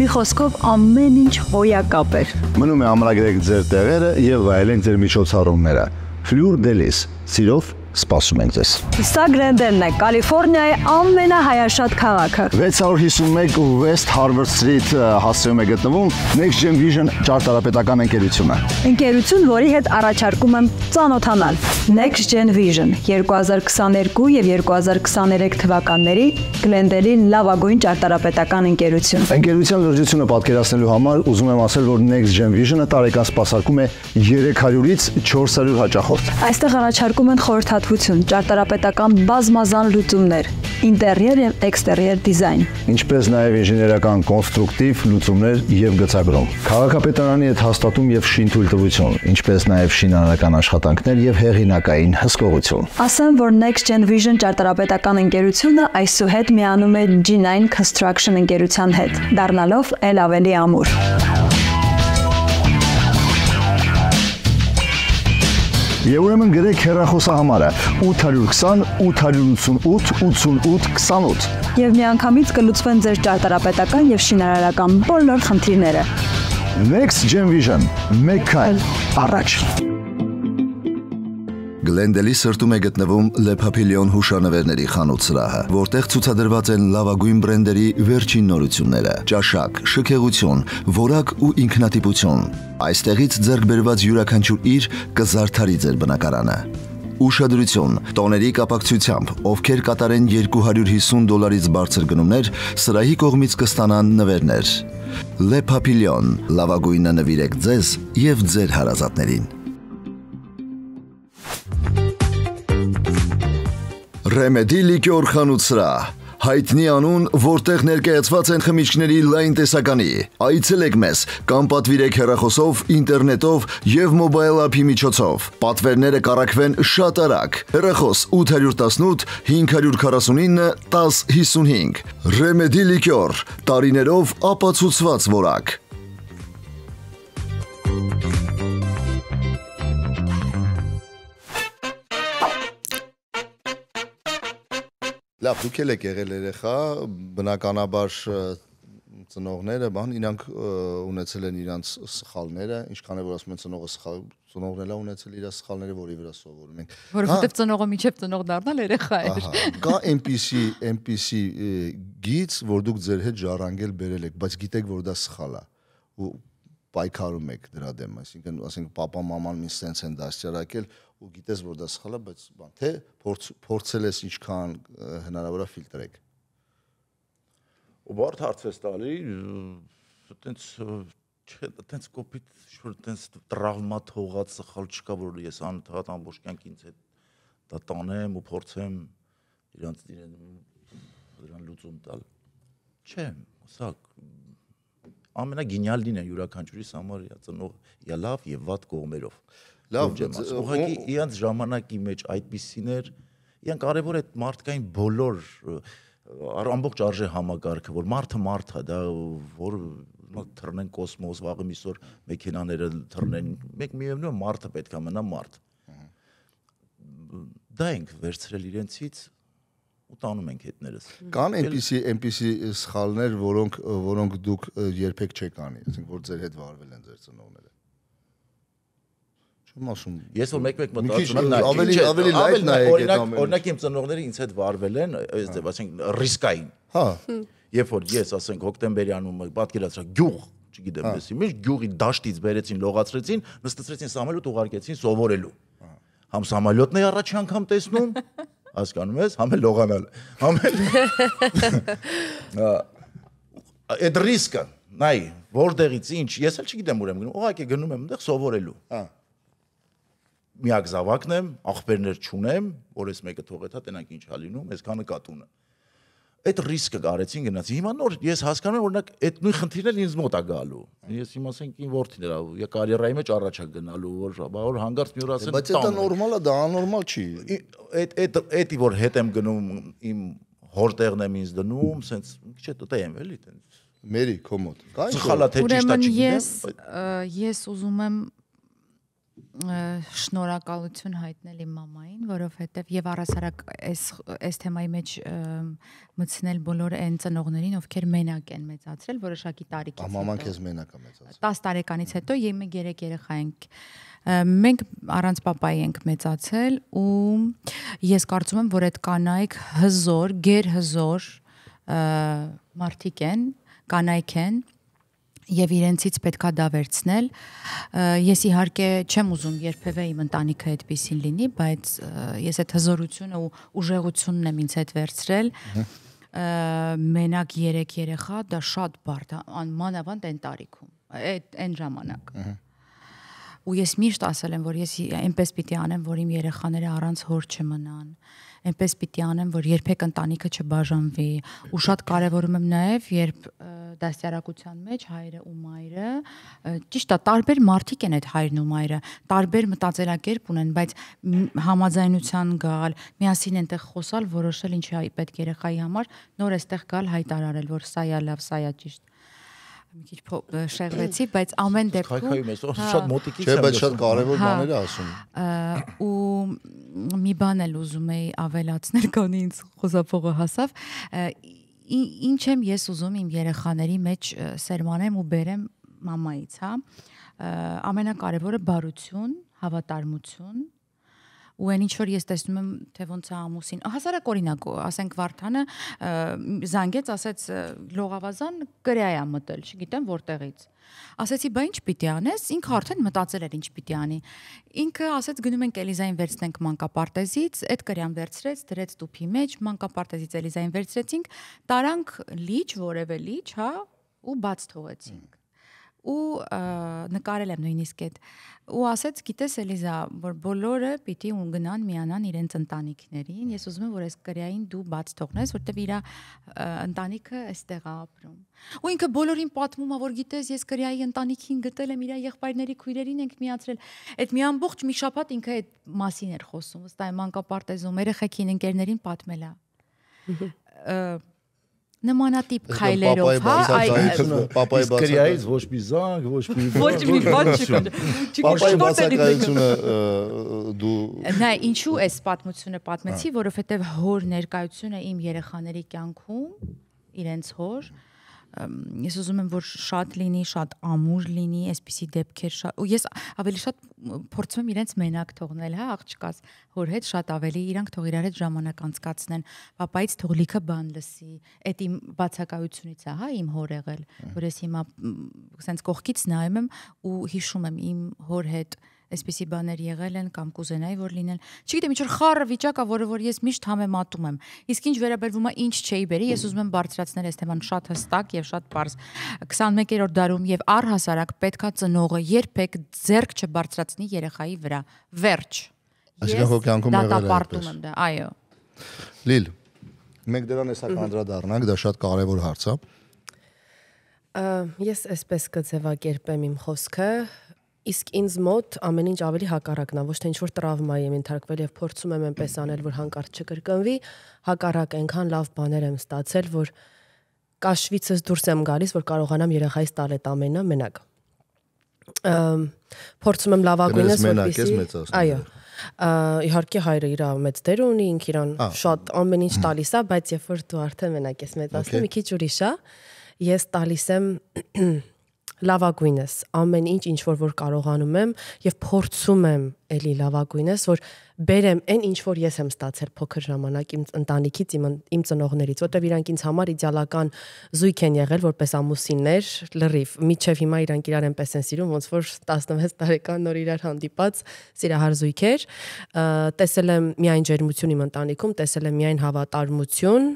Մի խոսքով ամեն ինչ հոյակապ էր։ Մնում է ամրագրեք ձեր տեղերը եւ վայելեք ձեր միջոցառումները։ Ֆլյուր դելիս, սիրով սպասում ենք ձեզ։ Սա Գրենդենն է, Կալիֆոռնիայի ամենահայաշատ քաղաքը։ 651 West Harvard Street հասցեում է գտնվում Next Gen Vision ճարտարապետական ընկերությունը։ Ընկերություն, որի հետ առաջարկում եմ ծանոթանալ։ Next Gen Vision 2022 եւ 2023 թվականների Գլենդելի լավագույն ճարտարապետական ընկերություն։ Ընկերության լրջությունը պատկերացնելու համար ուզում եմ ասել, որ Next Gen Vision-ը տարեկան սպասարկում է 300-ից 400 հաճախորդ։ Այստեղ առաջարկում են խորհրդատու հյուրատվություն, ճարտարապետական բազմազան լուծումներ, ինտերիեր եւ էքստերիեր դիզայն, ինչպես նաեւ ինժեներական կոնստրուկտիվ լուծումներ եւ գծագրում։ Քաղաքապետարանի հետ հաստատում եւ շինթույլտվություն, ինչպես նաեւ շինարարական աշխատանքներ եւ հեղինակային հսկողություն։ Ասեմ, որ Next Gen Vision ճարտարապետական ընկերությունը այսուհետ միանում է G9 Construction ընկերության հետ, դառնալով ել ավելի ամուր։ Եվ ուրեմն գրեք հեռախոսահամարը 820 888 88 28։ Եվ միանգամից կլուծվեն ձեր ճարտարապետական եւ շինարարական բոլոր խնդիրները։ Next Gen Vision. Մեկ քայլ առաջ։ Գլենդելի սրտում է գտնվում Le Papillon հուշանվերների խանութ սրահը, որտեղ ցուցադրված են լավագույն բրենդերի վերջին նորությունները՝ ճաշակ, շքեղություն, որակ ու ինքնատիպություն։ Այստեղից ձեռք բերված յուրաքանչյուր իր կզարդարի ձեր բնակարանը։ Ուշադրություն, տոների կապակցությամբ, ովքեր կատարեն 250 դոլարից բարձր գնումներ, սրահի կողմից կստանան նվերներ։ Le Papillon, լավագույնը նվիրեք ձեզ եւ ձեր հարազատներին։ Ռեմեդի լիկյոր խանուցրա, հայտնի անուն, որտեղ ներկայացված են խմիչքների լայն տեսականի։ Այցելեք մեզ կամ պատվիրեք հեռախոսով, ինտերնետով եւ մոբայլ ափի միջոցով։ Պատվերները կառակվեն շատ արագ։ Հեռախոս 818 549 1055։ Ռեմեդի լիկյոր՝ տարիներով ապացուցված որակ։ Thank you Լավ, դուք եք եղել երեխա, բնականաբար ծնողները, բան իրանք ունեցել են իրանց սխալները, ինչքան է որ ասում են ծնողը սխալ, ծնողն էլ է ունեցել իր սխալները, որի վրա սովորում ենք։ Որովհետև հա։ ծնողը միջև ծնող դառնալ երեխա է։ Ահա, կա այնպիսի, այնպիսի գից, որ դուք ձեր հետ ժառանգել բերել եք, բայց գիտեք, որ դա սխալ է։ Ու պայքարում եք դրա դեմ, այսինքն, ասենք, papa, maman ինձ սենց են դաստիարակել, ու գիտես որ դա սխալ է, բայց բան թե փորձ փորձել ես ինչքան հնարավոր է ֆիլտրեք։ Ու բարդ հարց ես տալի, այտենց չէ, այտենց կոպիտ ինչ-որ այտենց տրավմա թողած սխալ չկա, որ ես անընդհատ ամբողջ կյանք ինձ հետ դա տանեմ ու փորձեմ իրանց իրեն դրան լուծում տալ։ Չէ, սա ամենագենիալին է յուրաքանչյուրի համար ծնող, իա լավ եւ վատ կողմերով լավ ուղղակի իրանց ժամանակի մեջ այդպիսիներ իրան կարևոր է մարդկային բոլոր ամբողջ արժե համակարգը որ մարդը մարդ է դա որ թռնեն կոսմոս վաղը միսօր մեքենաները թռնեն մեկ միևնույն մարդը պետք է մնա մարդ դա ենք վերցրել իրենցից ու տանում ենք հետներս։ Կան այնպիսի այնպիսի սխալներ, որոնք որոնք դուք երբեք չեք անի, ասենք որ ձեր հետ վարվել են ձեր ծնողները։ Չեմ ասում։ Ես որ մեկ-մեկ մտածում եմ, ավելի ավելի լայվ նայեք այդ ամենը։ Օրինակ, օրինակ իմ ծնողները ինձ հետ վարվել են, այս հա։ դեպ, ասենք, ռիսկային։ Հա։ Երբ որ ես, ասենք, հոկտեմբերյանում պատկերացրա գյուղ, չգիտեմ, դեսի հա։ մեջ գյուղի դաշտից բերեցին, լողացրեցին, նստեցրեցին Սամելոտ ուղարկեցին սովորելու։ հա։ Համ Սամելոտն է առաջին անգամ տեսնում, հասկանում ես, համ էլ լողանալ։ Համ էլ այդ ռիսկը, նայ, որտեղից ինչ, ես էլ չգիտեմ ուրեմն, ուղղակի գնում եմ այնտեղ դե, սովորելու։ Հա միակ զավակն եմ, ախպերներ չունեմ, որ ես մեկը թողեթա, տենանք ինչ հա լինում, ես քա նկատունը։ Այդ ռիսկը կարեցին գնացի։ Հիմա նոր ես հասկանում եմ, օրինակ, այդ նույն խնդիրն էլ ինձ մոտ է գալու։ Ես հիմա ասենք ին ворթին էր, ա կարիերայի մեջ առաջ է գնալու, որ բա որ հանգարց մի օր ասեն։ Բայց դա նորմալ է, դա աննորմալ չի։ Այդ այդ այդի որ հետ եմ գնում, իմ հորտեղն եմ ինձ դնում, սենց քիչ է տտեմ էլի, տենց։ Մերի կոմոդ։ Կա ինչ։ Սխալա թե ճիշտա չգիտեմ։ Ուրեմն ես ես ուզում եմ շնորհակալություն հայտնել իմ մամային, որովհետև եւ առասարակ այս այս թեմայի մեջ մտցնել բոլոր այն ծնողներին, ովքեր մենակ են մեծացրել, որոշակի տարիքից։ Ահա մաման քեզ մենակ է մեծացրել։ 10 տարեկանից հետո եւ մենք երեք երեխա ենք։ Մենք առանց papai ենք մեծացել ու ես կարծում եմ, որ այդ կանայք հզոր, գեր հզոր մարդիկ են, կանայք են, եւ իրենցից պետքա դա վերցնել։ Ես իհարկե չեմ ուզում երբևէ իմ ընտանիքը այդպեսին լինի, բայց ես այդ հզորությունը ու ուժեղությունն եմ ինձ հետ վերցրել։ Մենակ 3 երեխա դա շատ բարդ է, անմանավանդ այն տարիքում, այդ այն ժամանակ։ Ու ես միշտ ասել եմ, որ ես այնպես պիտի անեմ, որ իմ երեխաները առանց հոր չմնան այնպես պիտի անեմ, որ երբեք ընտանիքը չբաժանվի։ Ու շատ կարևորում եմ նաև, երբ և, դասյարակության մեջ հայրը ու մայրը ճիշտ է տարբեր մարդիկ են այդ հայրն ու մայրը տարբեր մտածելակերպ ունեն բայց համաձայնության գալ միասին այնտեղ խոսալ որոշել ինչի է պետք երեխայի համար նոր էստեղ գալ հայտարարել որ սա է լավ սա է ճիշտ մի քիչ շեղվեցի, բայց ամեն դեպքում Քայքայում ես, հա։ շատ մոտիկից եմ։ Չէ, բայց շատ կարևոր հա։ բաներ է ասում։ Ու մի բան էլ ուզում էի ավելացնել, քանի ինձ խոսափողը հասավ, ինչ եմ ես ուզում իմ երեխաների մեջ սերմանեմ ու բերեմ մամայից, հա։ Ամենակարևորը բարություն, հավատարմություն, ու այն ինչ որ ես տեսնում եմ թե ոնց է ամուսին հասարակ օրինակ ասենք Վարդանը զանգեց ասեց լողավազան կրեայա մտել չգիտեմ որտեղից ասեցի բա ինչ պիտի անես ինքը արդեն մտածել էր ինչ պիտի անի ինքը ասեց գնում ենք Էլիզային վերցնենք մանկապարտեզից այդ կրյան վերցրեց դրեց տուփի մեջ մանկապարտեզից Էլիզային վերցրեցինք տարանք լիճ որևէ լիճ հա ու բաց թողեցինք ու նկարել եմ նույնիսկ այդ ու ասեց գիտես Էլիզա որ բոլորը պիտի ու գնան միանան իրենց ընտանիքներին ես ուզում եմ որ այս կրեային դու բաց թողնես որտեվ իր ընտանիքը այստեղ է ապրում ու ինքը բոլորին պատմում է որ գիտես ես կրեայի ընտանիքին գտել եմ իր եղբայրների քույրերին ենք միացրել այդ մի ամբողջ մի շաբաթ ինքը այդ մասին էր խոսում ըստ այ մանկապարտեզում երեխեքին ընկերներին պատմել է նմանատիպ քայլերով, հա, այ պապայի բացակայությունը քրիայից ոչ մի զանգ, ոչ մի ոչ մի բան չկա։ Պապայի բացակայությունը դու Նա ինչու էս պատմությունը պատմեցի, որովհետև հոր ներկայությունը իմ երեխաների կյանքում իրենց հոր ես ուզում եմ որ շատ լինի, շատ ամուր լինի, այսպիսի դեպքեր շատ ու ես ավելի շատ փորձում եմ իրենց մենակ թողնել, հա, աղջկաս, որ հետ շատ ավելի իրանք թող իրար հետ ժամանակ անցկացնեն, papaից թող լիքը բան լսի։ Այդ իմ բացակայությունից է, հա, իմ հոր եղել, որ ես հիմա սենց կողքից նայում եմ ու հիշում եմ իմ հոր հետ այսպիսի բաներ եղել են կամ կուզենայի որ լինեն։ Չգիտեմ, ինչ որ խառը վիճակա, որը որ ես միշտ համեմատում եմ։ Իսկ ինչ վերաբերվում է ինչ չէի բերի, ես ուզում եմ բարձրացնել այս թեման շատ հստակ եւ շատ པարզ։ 21-րդ դարում եւ առհասարակ պետքա ծնողը երբեք ձեռք չբարձրացնի երեխայի վրա։ Վերջ։ Այսինքն հո կյանքում եղել է։ Դատապարտում եմ դա, այո։ Լիլ, մենք դրան էսա կանդրադառնանք, դա շատ կարևոր հարց է։ Ես այսպես կձևակերպեմ իմ խոսքը, Իսկ ինձ մոտ ամեն ինչ ավելի հակառակն է, ոչ թե ինչ-որ տրավմայի եմ ենթարկվել եւ փորձում եմ այնպես անել, որ հանկարծ չկրկնվի, հակառակ այնքան լավ բաներ եմ ստացել, որ կաշվիցս դուրս եմ գալիս, որ կարողանամ երեխայիս տալ այդ ամենը մենակ։ Ամ փորձում եմ լավագույնս որպեսզի այո իհարկե հայրը իր մեծ դեր ունի ինք իրան շատ ամեն ինչ տալիս է բայց երբ որ դու արդեն մենակ ես մեծացնում մի քիչ ուրիշ է ես տալիս եմ լավագույնս, ամեն ինչ ինչ որ որ կարողանում եմ եւ փորձում եմ էլի լավագույնս, որ բերեմ այն ինչ որ ես եմ ստացել փոքր ժամանակ իմ ընտանիքից, իմ իմ ծնողներից, որտեվ իրանք ինձ համար իդեալական զույգ են եղել որպես ամուսիններ, լրիվ։ Միչև հիմա իրանք իրար այնպես են սիրում, ոնց որ 16 տարեկան նոր իրար հանդիպած սիրահար զույգեր։ Տեսել եմ միայն ջերմություն իմ ընտանիքում, տեսել եմ միայն հավատարմություն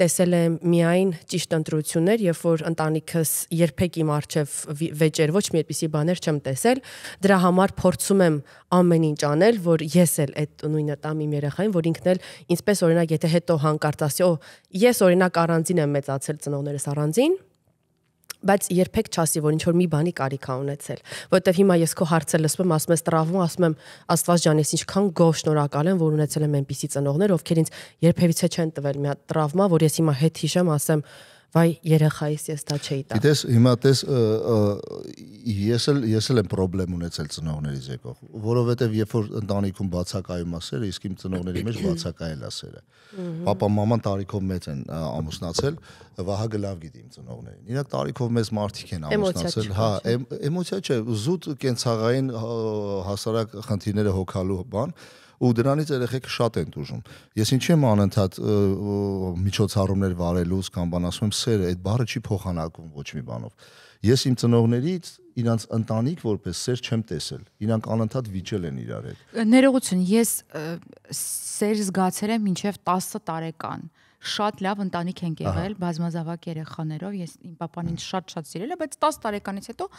տեսել եմ միայն ճիշտ ընտրություններ, երբ որ ընտանիքս երբեք իմ արչև վեճեր ոչ մի այդպիսի բաներ չեմ տեսել, դրա համար փորձում եմ ամեն ինչ անել, որ ես էլ այդ նույնը տամ իմ երեխային, որ ինքն էլ ինձպես օրինակ, եթե հետո հանկարծ ասի, օ, ես օրինակ առանձին եմ մեծացել ծնողներս առանձին, բայց երբեք չասի, որ ինչ որ մի բանի կարիք ա ունեցել, որովհետև հիմա ես քո հարցը լսում, ասում ես տրավում, ասում եմ, Աստված ջան, ես ինչքան գոհ շնորհակալ եմ, որ ունեցել եմ այնպիսի ծնողներ, ովքեր ինձ երբևիցե չեն տվել մի հատ տրավմա, որ ես հիմա հետ հիշեմ, ասեմ, ասեմ վայ երեխայիս ես դա չէի տա։ Գիտես, հիմա տես ես էլ ես էլ եմ խնդրեմ ունեցել ծնողներից եկող, որովհետև երբ որ ընտանիքում բացակայում ասել, իսկ իմ ծնողների մեջ բացակայել ասելը։ Պապա մաման տարիքով մեծ են ամուսնացել, Վահագը լավ գիտի իմ ծնողներին։ Իրանք տարիքով մեծ մարդիկ են ամուսնացել, հա, էմոցիա չէ, զուտ կենցաղային հասարակ խնդիրները հոգալու բան, ու դրանից երեխեք շատ են դուժում։ Ես ինչի եմ անընդհատ միջոցառումներ վարելուց կամ բան ասում եմ, սերը այդ բառը չի փոխանակվում ոչ մի բանով։ Ես իմ ծնողներից իրանց ընտանիք որպես սեր չեմ տեսել։ Իրանք անընդհատ վիճել են իրար հետ։ Ներողություն, ես սեր զգացել եմ մինչև 10 տարեկան շատ լավ ընտանիք են եղել, բազմազավակ երեխաներով, ես իմ papan ինձ շատ-շատ սիրել է, բայց 10 տարեկանից հետո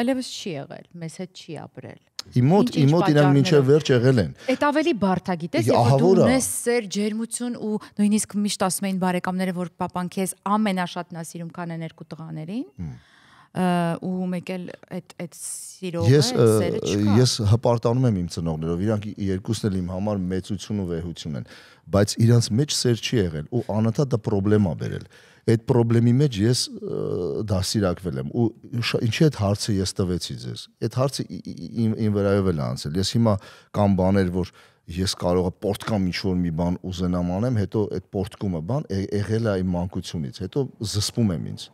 այլևս չի եղել, մեզ հետ չի ապրել։ Իմոտ, իմոտ իրենք մինչև վերջ եղել են։ Էդ ավելի բարդ է, գիտես, եթե դու ունես սեր, ջերմություն ու նույնիսկ միշտ ասում էին բարեկամները, որ papan քեզ ամենաշատն է սիրում քան այն երկու տղաներին։ ու մեկ էլ այդ այդ սիրողը, այդ սերը չկա։ Ես հպարտանում եմ իմ ծնողներով, իրանք երկուսն էլ իմ համար մեծություն ու վեհություն են, բայց իրանց մեջ սեր չի եղել ու անընդհատ դա խնդրեմ ա բերել այդ խնդրի մեջ ես դասիրակվել եմ ու ինչի այդ հարցը ես տվեցի ձեզ այդ հարցը իմ վրայով էլ անցել ես հիմա կամ բաներ որ ես կարող եմ պորտկամ ինչ որ մի բան ուզենամ անեմ հետո այդ պորտկումը բան եղել է իմ մանկությունից հետո զսպում եմ ինձ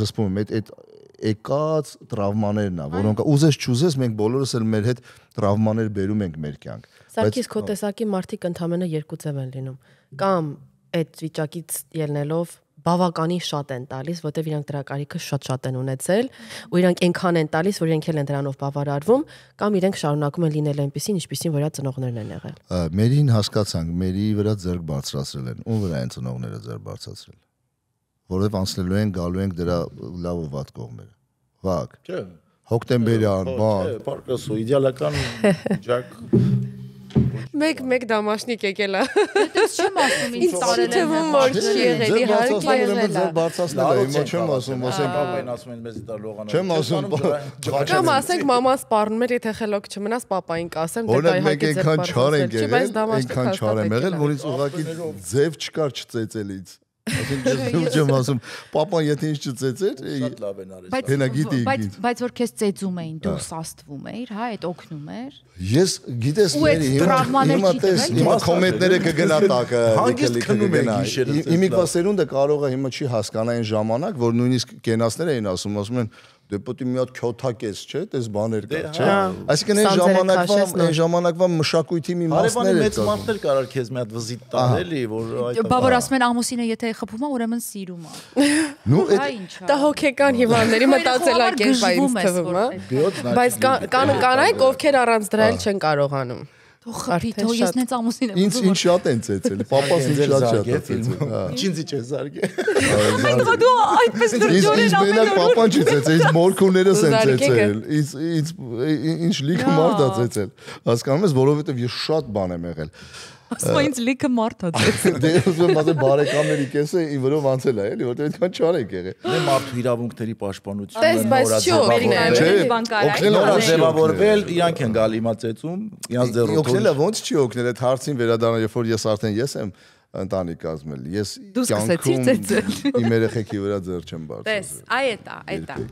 զսպում եմ այդ այդ եկած տրավմաներն է, որոնք ուզես չուզես մենք բոլորս էլ մեր հետ տրավմաներ բերում ենք մեր կյանք։ Սակիս քո տեսակի մարդիկ ընդամենը երկու ձև են լինում։ Կամ այդ վիճակից ելնելով բավականին շատ են տալիս, որտեղ իրանք դրա կարիքը շատ-շատ են ունեցել, ու իրանք այնքան են տալիս, որ իրենք էլ են դրանով բավարարվում, կամ իրենք շարունակում են լինել այնպեսին, ինչպեսին վրա ծնողներն են եղել։ Մերին հասկացանք, մերի վրա ձեռք բարձրացրել են, ում վրա են ծնողները ձեռք բարձրացրել։ Որովհետև անցնելու են գալու են դրա լավ ու վատ կողմերը։ Վակ։ Չէ։ Հոկտեմբերյան, բան։ Չէ, պարկասո իդեալական ջակ Մեկ-մեկ դամաշնիկ եկել է։ Դες չեմ ասում ինձ տարել են։ Որ չի եղել, իհարկե եղել է։ Բարձրացնել է, հիմա չեմ ասում, ասենք ապեն ասում են մեզ դա լողանալ։ Չեմ ասում, ճաճ։ Կամ դե, ասենք մաման սպառնում էր, եթե խելոք չմնաս, պապային կասեմ, դե դա իհարկե ձեր բարձրացնել։ Օրինակ մեկ այնքան չար ենք եղել, այնքան չար եմ եղել, որ ինձ ուղղակի ձև չկար չծեծելից։ Այսինքն ես եմ ասում, papa, եթե ինչ չծեծեր, շատ լավ են արել։ Հենա գիտի։ Բայց բայց որ քեզ ծեծում էին, դու սաստվում էիր, հա, այդ օգնում էր։ Ես գիտես ների հիմա հիմա տես, հիմա կոմենտները կգնա տակը, հանգիստ քնում է գիշերը։ Իմիկվա սերունդը կարող է հիմա չի հասկանա այն ժամանակ, որ նույնիսկ կենասները էին ասում, ասում են դե պետք է մի հատ քյոթակես, չէ, դες բաներ կա, դե, չէ։ հա, Այսինքն այն ժամանակվա այն ժամանակվա մշակույթի մի մասն էր։ Հարևանի մեծ մարդներ կարար քեզ մի հատ վզիտ տան էլի, որ այդ Բա որ ասում են ամուսինը եթե խփում է, ուրեմն սիրում է։ Ну, այդ դա հոգեկան հիվանդների մտածելակերպ է ինձ թվում, հա։ Բայց կան կանայք, ովքեր առանց դրա էլ չեն կարողանում։ Թող խարի, թող ես նենց ամուսին եմ։ Ինչ ինչ շատ են ծեցել, papas ինչ շատ շատ է ծեցել։ Ինչինցի չէ զարգե։ Բայց դու այդպես դրջորեն ամեն օր։ Իսկ մենակ papan չի ծեցել, իսկ մորքուներս են ծեցել։ Ինչ ինչ ինչ լիքը մարդ է ծեցել։ Հասկանում ես, որովհետև ես շատ բան եմ եղել։ Ասում ինձ լիքը մարդ է դես։ Դե ուզում եմ ասել բարեկամների կեսը ի վրով անցել է, էլի, որտեղ այդքան չար է եղել։ Դե մարդու իրավունքների պաշտպանությունը նորաձևավորվել, իրանք են գալի հիմա ծեցում, իրանք ձեռով։ Օգնելը ո՞նց չի օգնել այդ հարցին վերադառնալ, երբ որ ես արդեն ես եմ ընտանիք կազմել։ Ես կյանքում իմ երեխեքի վրա ձեռ չեմ բարձրացրել։ Տես, այ էտա, այտա։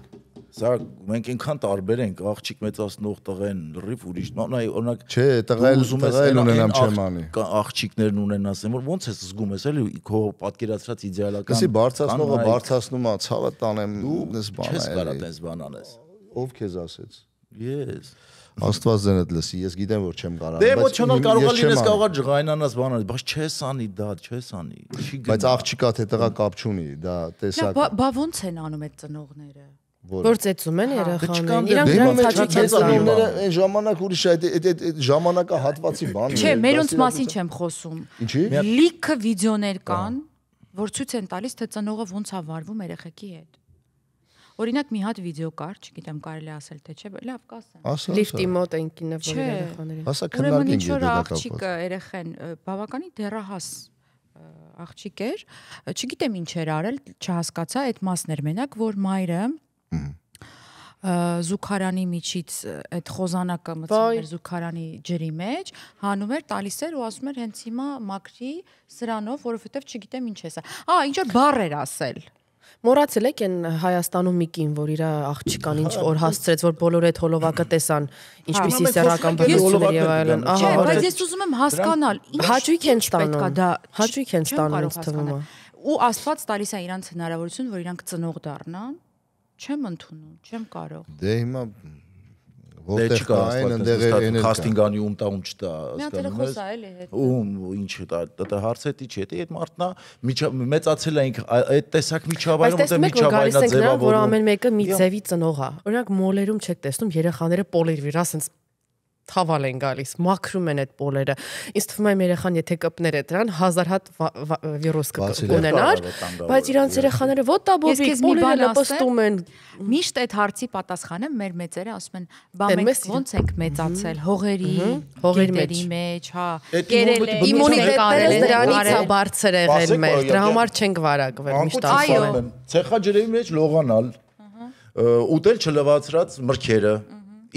Սա մենք այնքան տարբեր ենք, աղջիկ մեծացնող տղեն, լրիվ ուրիշ։ Նայ, օրինակ, չէ, տղել տղել ունենամ չեմ անի։ Աղջիկներն ունեն, ասեմ, որ ո՞նց ես զգում ես, էլի քո պատկերացրած իդեալական։ Էսի բարձրացնողը բարձրացնում է, ցավը տանեմ, դες բան է։ Չես կարա դες բան անես։ Ով քեզ ասեց։ Ես։ Աստված ձեր հետ լսի, ես գիտեմ որ չեմ դե, կարող։ Դե ոչ չնալ կարող է լինես կարող է ջղայնանաս բանանաս, բայց չես անի դա, չես անի։ Բայց աղջիկա թե տղա կապ չունի, դա տեսակ։ Բա ո՞նց են անում այդ ծնողները որ ծեցում են հա, երեխաներին։ դե Իրանք դրանց հաճույքները այն ժամանակ ուրիշ այդ այդ ժամանակահատվածի բանն է։ Չէ, մերոնց մասին չեմ խոսում։ Ինչի՞։ Լիքը վիդեոներ կան, որ ցույց են տալիս, թե ծնողը ոնց է վարվում երեխեքի հետ։ Օրինակ մի հատ վիդեո կար, չգիտեմ կարելի ասել թե չէ, լավ կասեմ։ Լիֆտի մոտ են կինը որ երեխաներին։ Հասա քննարկենք դիտակապը։ Ուրեմն ինչ որ աղջիկը երեխեն բավականին դեռահաս աղջիկ էր, չգիտեմ ինչ էր արել, չհասկացա, այդ մասն էր մենակ, որ մայրը զուքարանի միջից այդ խոզանակը մտցում էր զուքարանի ջրի մեջ, հանում էր, տալիս էր ու ասում էր հենց հիմա մաքրի սրանով, որովհետև չգիտեմ ինչ է սա։ Ա, ինչ որ բառ էր ասել։ Մորացել եք այն Հայաստանում մի կին, որ իր աղջկան ինչ օր հասցրեց, որ բոլորը այդ հոլովակը տեսան, ինչպիսի սեռական բնություններ եւ այլն։ Ահա, բայց ես ուզում եմ հասկանալ, ինչ հաճույք են ստանում։ Պետքա դա հաճույք են ստանում ինձ թվում է։ Ու Աստված տալիս է իրանց հնարավորություն, որ իրանք ծնող դառնան չեմ ընդունում, չեմ կարող։ Դե հիմա դե որտեղ կա այն ընդեղ էլ էներգիա։ Կաստինգանի ում տա ում չտա, հասկանում ես։ Միա տերխոսա էլի հետ։ Ում ինչ դա դա հարցը դի չէ, դա այդ մարդնա մեծացել է ինք այդ տեսակ միջավայրում դա միջավայրը ձևավորում։ Բայց տեսեք մենք գալիս ենք նա, որ ամեն մեկը մի ձևի ծնող է։ Օրինակ մոլերում չեք տեսնում երեխաները պոլերվիրա, հա, ասենց թավալ են գալիս, մաքրում են այդ պոլերը։ Ինձ թվում է մեր երեխան եթե կպներ է դրան, հազար հատ վիրուս կունենար, բայց իրանց երեխաները ոտաբոբի պոլերը պստում են։ Միշտ այդ հարցի պատասխանը մեր մեծերը ասում են, բա մենք ո՞նց ենք մեծացել հողերի, հողերի մեջ, մեջ, հա, կերել են, իմունիտետները դրանից է բարձր եղել մեր, դրա համար չենք վարակվել միշտ ասում են։ Ցեխաջրեի մեջ լողանալ, ուտել չլվացրած մրգերը։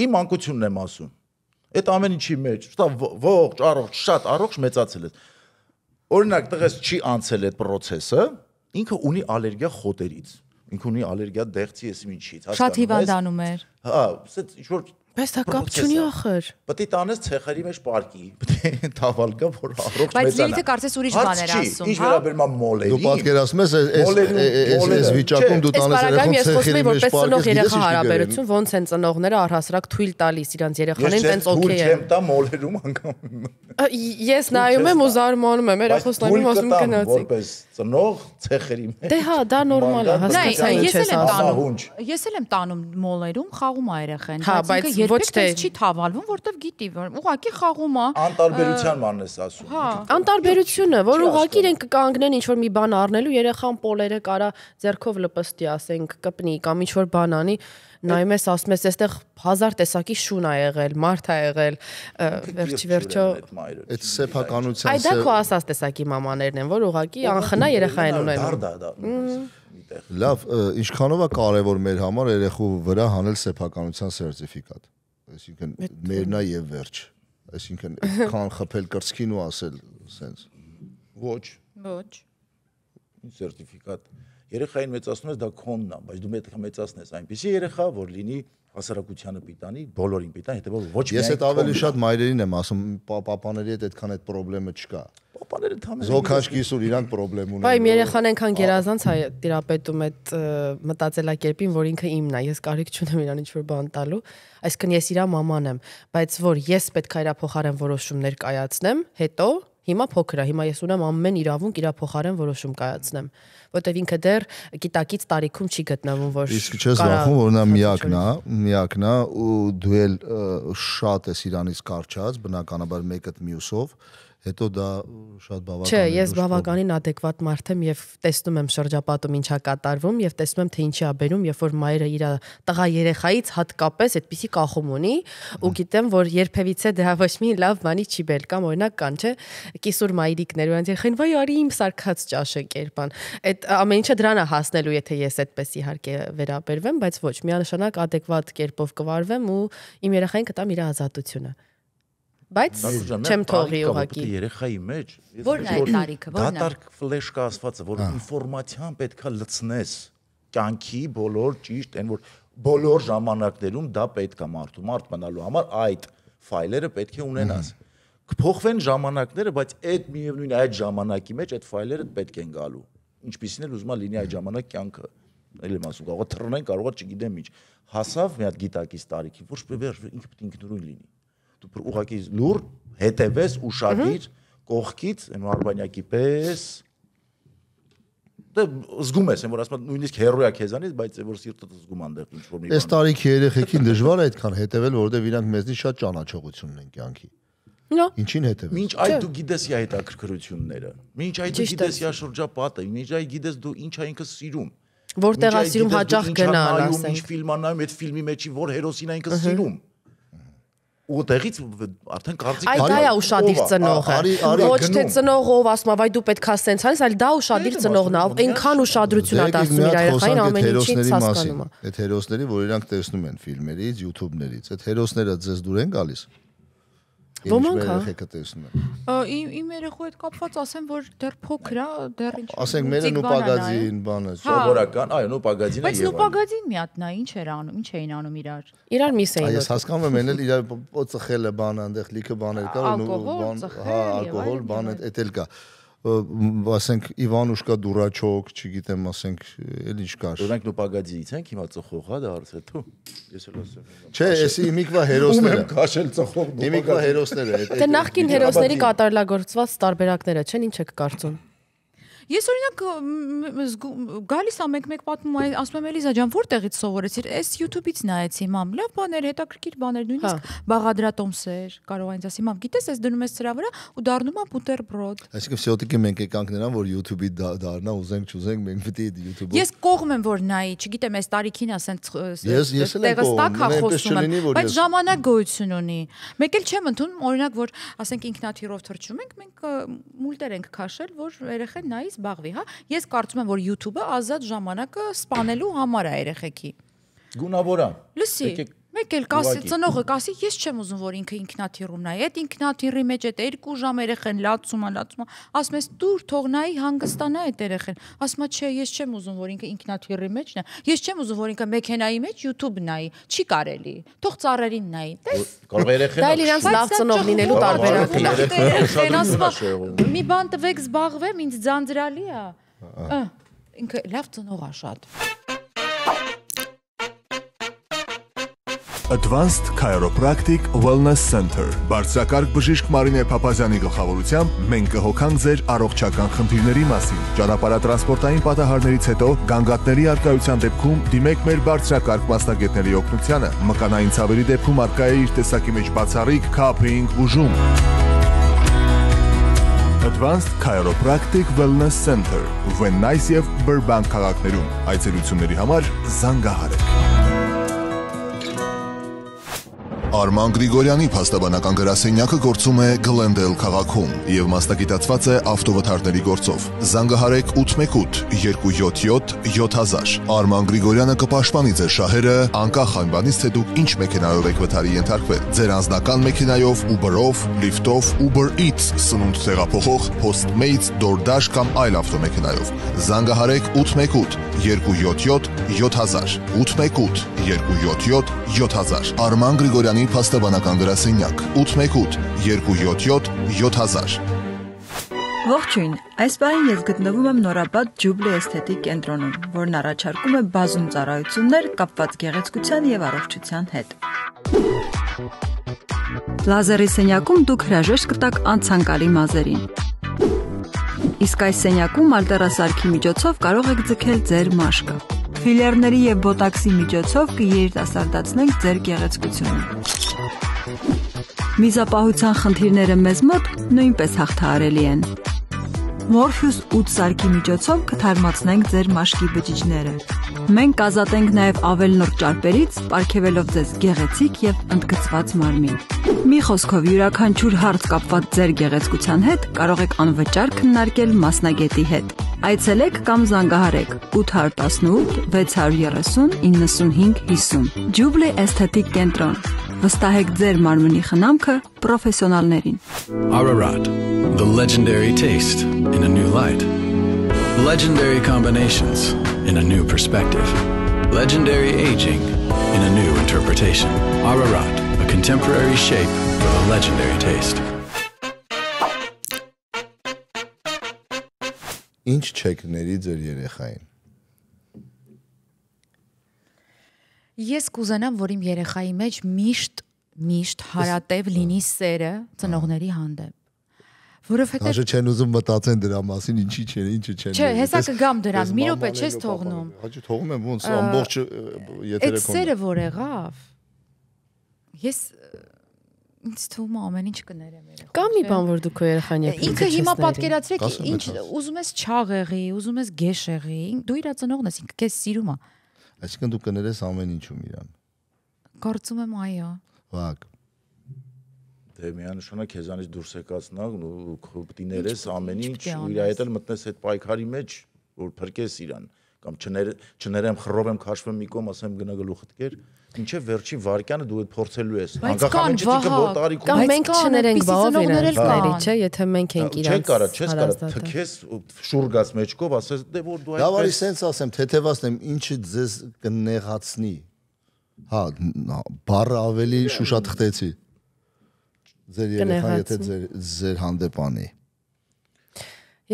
Իմ անկությունն եմ ասում Այդ ամեն ինչի մեջ, ստա ողջ, առողջ, շատ առողջ մեծացել ես։ Օրինակ, տղես չի անցել այդ process-ը, ինքը ունի ալերգիա խոտերից։ Ինքը ունի ալերգիա դեղցի, ես ինչից, հասկանու՞մ ես։ Շատ հիվանդանում էր։ Հա, ասես ինչ որ Բայց դա կապ չունի ախր։ Պետք է տանես ցեխերի մեջ պարկի, պետք է տավալ գա, որ առողջ մեծանա։ Բայց լիքը կարծես ուրիշ բաներ ասում, հա։ Ինչ վերաբերում է մոլերի։ Դու պատկերացում ես այս այս վիճակում դու տանես երեխան ցեխերի մեջ պարկի։ Ես բարակամ ես խոսում եմ որպես ծնող երեխա հարաբերություն, ոնց են ծնողները առհասարակ թույլ տալիս իրանց երեխաներին տենց օքեյ է։ Ես չեմ տա մոլերում անգամ։ Ես նայում եմ ու զարմանում եմ, երախոսնամին ասում գնացի։ Որպես ծնող ցեխերի մեջ։ Դե հա, դա նորմալ է, հասկացա ինչ ես ասում։ Ես էլ եմ տանում մոլերում, խաղում ա երեխեն, հա, բայց ինքը երբեք չի թավալվում, որտեվ գիտի, ուղակի խաղում ա։ Անտարբերության մանն ես ասում։ Հա, անտարբերությունը, որ ուղակի իրեն կկանգնեն ինչ որ մի բան առնելու, երեխան պոլերը կարա ձեռքով լպստի, ասենք, կպնի կամ ինչ որ բան անի, նայում ես, ասում ես, այստեղ հազար տեսակի շուն ա եղել, մարդ ա եղել, վերջի վերջո այդ սեփականության Այդ դա քո ասած տեսակի մամաներն են, որ ուղակի անխնա երեխային ունենում։ Դա դա դա։ Լավ, ինչքանով է կարևոր մեր համար երեխու վրա հանել սեփականության սերտիֆիկատ։ Այսինքն մերնա եւ վերջ։ Այսինքն քան խփել կրծքին ու ասել սենց։ Ոչ։ Ոչ։ Սերտիֆիկատ երեխային մեծացնում ես դա քոնն է, բայց դու մեծ մեծացնես այնպիսի երեխա, որ լինի հասարակությանը պիտանի, բոլորին պիտանի, հետեւաբար ոչ միայն Ես այդ ավելի շատ մայրերին եմ ասում, պապաների հետ այդքան այդ խնդրեմը չկա։ Պապաները թամեն Զոքաչ կիսուր իրանք խնդրեմ ունեն։ Բայ իմ երեխան այնքան գերազանց է տիրապետում այդ մտածելակերպին, որ ինքը իմն է, ես կարիք չունեմ իրան ինչ-որ բան տալու, այսինքն ես իրա մաման եմ, բայց որ ես պետք է իրա փոխարեն որոշումներ կայացնեմ, հետո Հիմա փոքր է, հիմա ես ունեմ ամեն իրավունք իրա փոխարեն որոշում կայացնեմ, որտեվ ինքը դեռ գիտակից տարիքում չի գտնվում, որ Իսկ չես վախում, որ նա միակն է, միակն է ու դու էլ շատ ես իրանից կարճած, բնականաբար մեկը մյուսով հետո դա շատ բավական է։ Չէ, ես բավականին adekvat մարդ եմ եւ տեսնում եմ շրջապատում ինչա կատարվում եւ տեսնում եմ թե ինչի ա բերում, երբ որ մայրը իր տղա երեխայից հատկապես այդպիսի կախում ունի ու հա։ գիտեմ որ երբևիցե դա ոչ մի լավ բանի չի բերել կամ օրինակ կան չէ կիսուր մայրիկներ ու երեխան վայ արի իմ սարկած ճաշը կերպան։ Այդ ամեն ինչը դրան է հասնելու, եթե ես այդպես իհարկե վերաբերվեմ, բայց ոչ, միանշանակ adekvat կերպով կվարվեմ ու իմ երեխային կտամ իր ազատությունը բայց չեմ թողի ուղակի։ Երեխայի մեջ որն է տարիքը, որն է։ Դատարկ ֆլեշկա ասվածը, որ հա։ ինֆորմացիան պետքա լցնես կյանքի բոլոր ճիշտ այն որ բոլոր ժամանակներում դա պետքա մարդու մարդ մնալու համար այդ ֆայլերը պետք է ունենաս։ Կփոխվեն ժամանակները, բայց այդ միևնույն այդ ժամանակի մեջ այդ ֆայլերը պետք են գալու։ Ինչպիսին էլ ուզմա լինի այդ ժամանակ կյանքը։ Էլ եմ ասում, կարողա թռնեն, կարողա չգիտեմ ինչ։ Հասավ մի հատ գիտակից տարիքի, ոչ թե վերջ ինքը պետք է ինքնուրույն լինի դու ուղակի լուր հետևես ուշադիր կողքից այն արբանյակի պես դե զգում ես այն որ ասում նույնիսկ հերոյա քեզանից բայց որ սիրտդ զգում անդեղ ինչ որ մի բան Այս տարիքի երեխեքին դժվար է այդքան հետևել որովհետև իրանք մեզնի շատ ճանաչողություն ունեն կյանքի Ինչին հետևել։ Մինչ այդ դու գիտես իա հետաքրքրությունները։ Մինչ այդ դու գիտես իա շրջապատը, մինչ այդ գիտես դու ինչ ա ինքը սիրում։ Որտեղ ա սիրում հաճախ գնալ, ասենք։ Ինչ ֆիլմ ա նայում, այդ ֆիլմի մեջի որ հերոսին ա ինքը սիրում ուտեղից արդեն կարծիք այ դա է ուրشادիր ծնողը ոչ թե ծնողը ով ասում է վայ դու պետքա սենց անես այլ դա ուրشادիր ծնողն է այնքան ուշադրություն է դարձնում իր երեխային ամեն ինչից հասկանում է այդ հերոսների որ իրանք տեսնում են ֆիլմերից YouTube-ներից այդ հերոսները ձեզ դուր են գալիս Ոմանք հա։ Երեխեք տեսնում։ Իմ երեխու հետ կապված ասեմ, որ դեռ փոքր է, հա, դեռ ինչ։ Ասենք մերը նոպագազին բանը, հա։ սովորական, այո, նոպագազին է եղել։ Բայց նոպագազին միատնա, ինչ էր անում, ինչ էին անում իրար։ Իրար միս էին։ Այս հասկանում եմ, ենել իրար ծխելը բան, այնտեղ լիքը բաներ կա, ու բան, հա, ալկոհոլ բան, հա, էդ էլ կա։ Ա ասենք Իվանուշկա դուրաչոկ, չգիտեմ, ասենք էլ ինչ կար։ Օրենք նո պագադիից ենք հիմա ծխողա դարձ հետո։ Ես էլ ասեմ։ Չէ, էս իմիկվա հերոսները։ Ում եմ քաշել ծխող։ Իմիկվա հերոսները։ Դե նախքին հերոսների կատարելագործված տարբերակները, չեն ինչ եք կարծում։ Ես օրինակ գալիս եմ մեկ-մեկ պատմում, ասում եմ Էլիզա ջան, որտեղից սովորեցիր։ Էս YouTube-ից նայեցի, մամ, լավ բաներ, հետաքրքիր բաներ, նույնիսկ հա։ բաղադրատոմսեր, կարող այնց ասի, մամ, գիտես, ես դնում ես սրա վրա ու դառնում է բուտերբրոդ։ Այսինքն всё-таки մենք եկանք նրան, որ YouTube-ի դառնա, ուզենք, չուզենք, մենք պիտի YouTube-ով։ Ես կողմ եմ, որ նայի, չգիտեմ, այս տարիքին ասենց տեղը ստակ հա խոսում եմ, բայց ժամանակ գոյություն ունի։ Մեկ էլ չեմ ընդունում, օրինակ, որ ասենք ինքնաթիռով թռչում ենք, մենք մուլտեր ենք քաշել, որ երեխան նայից զբաղվի, հա։ Ես կարծում եմ, որ YouTube-ը ազատ ժամանակը սպանելու համար է երեխեքի։ Գունավոր է։ Լսի։ Եկեք Մեկ էլ կասի ծնողը կասի, ես չեմ ուզում որ ինքը ինքնաթիռում նայ, այդ ինքնաթիռի մեջ այդ 2 ժամ երեխեն լացում է, լացում է, ասում ես՝ դուր թողնայի հանգստանա այդ երեխեն։ Ասում է՝ չէ, ես չեմ ուզում որ ինքը ինքնաթիռի մեջ նայ, ես չեմ ուզում որ ինքը մեքենայի մեջ YouTube նայի, չի կարելի։ Թող ծառերին նայի։ Տես։ Կարող է երեխեն։ Դա իրենց լավ ծնող լինելու տարբերակն է։ Մի բան տվեք զբաղվեմ, ինձ ձանձրալի է։ Ինքը լավ ծնող է շատ։ Advanced Chiropractic Wellness Center։ Բարձրակարգ բժիշկ Մարինե Փափազյանի գլխավորությամբ մենք կհոգանք ձեր առողջական խնդիրների մասին։ Ճանապարհատրանսպորտային պատահարներից հետո գանգատների արկայության դեպքում դիմեք մեր բարձրակարգ մասնագետների օգնությանը։ Մկանային ցավերի դեպքում արկա է իր տեսակի մեջ բացառիկ քափինգ բուժում։ Advanced Chiropractic Wellness Center, Van Nuys եւ Burbank քաղաքներում։ Այցելությունների համար զանգահարել Արման Գրիգորյանի փաստաբանական գրասենյակը գործում է Գլենդել քաղաքում եւ մասնագիտացված է ավտովթարների գործով։ Զանգահարեք 818 277 7000։ Արման Գրիգորյանը կպաշտպանի ձեր շահերը անկախ անվանից թե դուք ինչ մեքենայով եք վթարի ենթարկվել։ Ձեր անձնական մեքենայով, Uber-ով, Lyft-ով, Uber Eats, սնունդ տեղափոխող, Postmates, DoorDash կամ այլ ավտոմեքենայով։ Զանգահարեք 818 277 7000 818 277 7000 Արման Գրիգորյանի փաստաբանական գրասենյակ 818 277 7000 Ողջույն։ Այս պահին ես գտնվում եմ Նորաբադ Ջուբլի էսթետիկ կենտրոնում, որն առաջարկում է բազում ծառայություններ կապված գեղեցկության եւ առողջության հետ։ Լազերի սենյակում դուք հրաժեշտ կտաք անցանկալի մազերին իսկ այս սենյակում ալտերասարքի միջոցով կարող եք ձգել ձեր մաշկը։ Ֆիլերների եւ բոտաքսի միջոցով կերտասարտացնենք ձեր գեղեցկությունը։ Միզապահության խնդիրները մեզ մոտ նույնպես հաղթահարելի են։ Morpheus 8 սարքի միջոցով կթարմացնենք ձեր մաշկի բջիջները։ Մենք ազատենք նաև ավել նոր ճարպերից, ապարգևելով ձեզ գեղեցիկ եւ ընդգծված մարմին։ Մի խոսքով, յուրաքանչյուր հարց կապված ձեր գեղեցկության հետ կարող եք անվճար քննարկել մասնագետի հետ։ Այցելեք կամ զանգահարեք 818 630 9550։ Jubilee Aesthetic Կենտրոն։ Վստահեք ձեր մարմնի խնամքը պրոֆեսիոնալներին։ Ararat, the legendary taste in a new light. Legendary combinations in a new perspective. Legendary aging in a new interpretation. Ararat, a contemporary shape with a legendary taste. Ինչ չեք ների ձեր երեխային։ Ես կուզենամ, որ իմ երեխայի մեջ միշտ միշտ հարատև լինի սերը ծնողների հանդեպ որովհետեւ Դաժե չեն ուզում մտածեն դրա մասին, ինչի չեն, ինչի չեն։ Չէ, հեսա կգամ դրան, մի րոպե չես թողնում։ Հաճի թողում եմ ոնց ամբողջ եթերը կոմ։ Այդ սերը որ եղավ։ Ես ինձ թվում է ամեն ինչ կներեմ երեխա։ Կա մի բան, որ դու քո երեխան եք։ Ինքը հիմա պատկերացրեք, ինչ ուզում ես չաղեղի, ուզում ես գեշեղի, դու իրա ծնողն ես, ինքը քեզ սիրում է։ Այսինքն դու կներես ամեն ինչում իրան։ Կարծում եմ այո։ Վակ։ Դե միանշանակ քեզանից դուրս եկած նա ու պտիներես ամեն ինչ ու իր հետ էլ մտնես այդ պայքարի մեջ, որ փրկես իրան կամ չներեմ խռովեմ քաշվեմ մի կողմ ասեմ գնա գլուխ դկեր ինչեւ վերջի վարկյանը դու այդ փորձելու ես անկախանից դիկը որ տարիք կամ մենք չներենք բավարարել կների չէ եթե մենք ենք իրանց չէ կարա չես կարա թքես շուրգած մեջկով ասես դե որ դու այդպես դավարի սենց ասեմ թեթևացնեմ ինչը ձեզ կնեղացնի Հա, բառը ավելի շուշաթղթեցի։ Ձեր երեխան, եթե ձեր ձեր հանդեպ անի։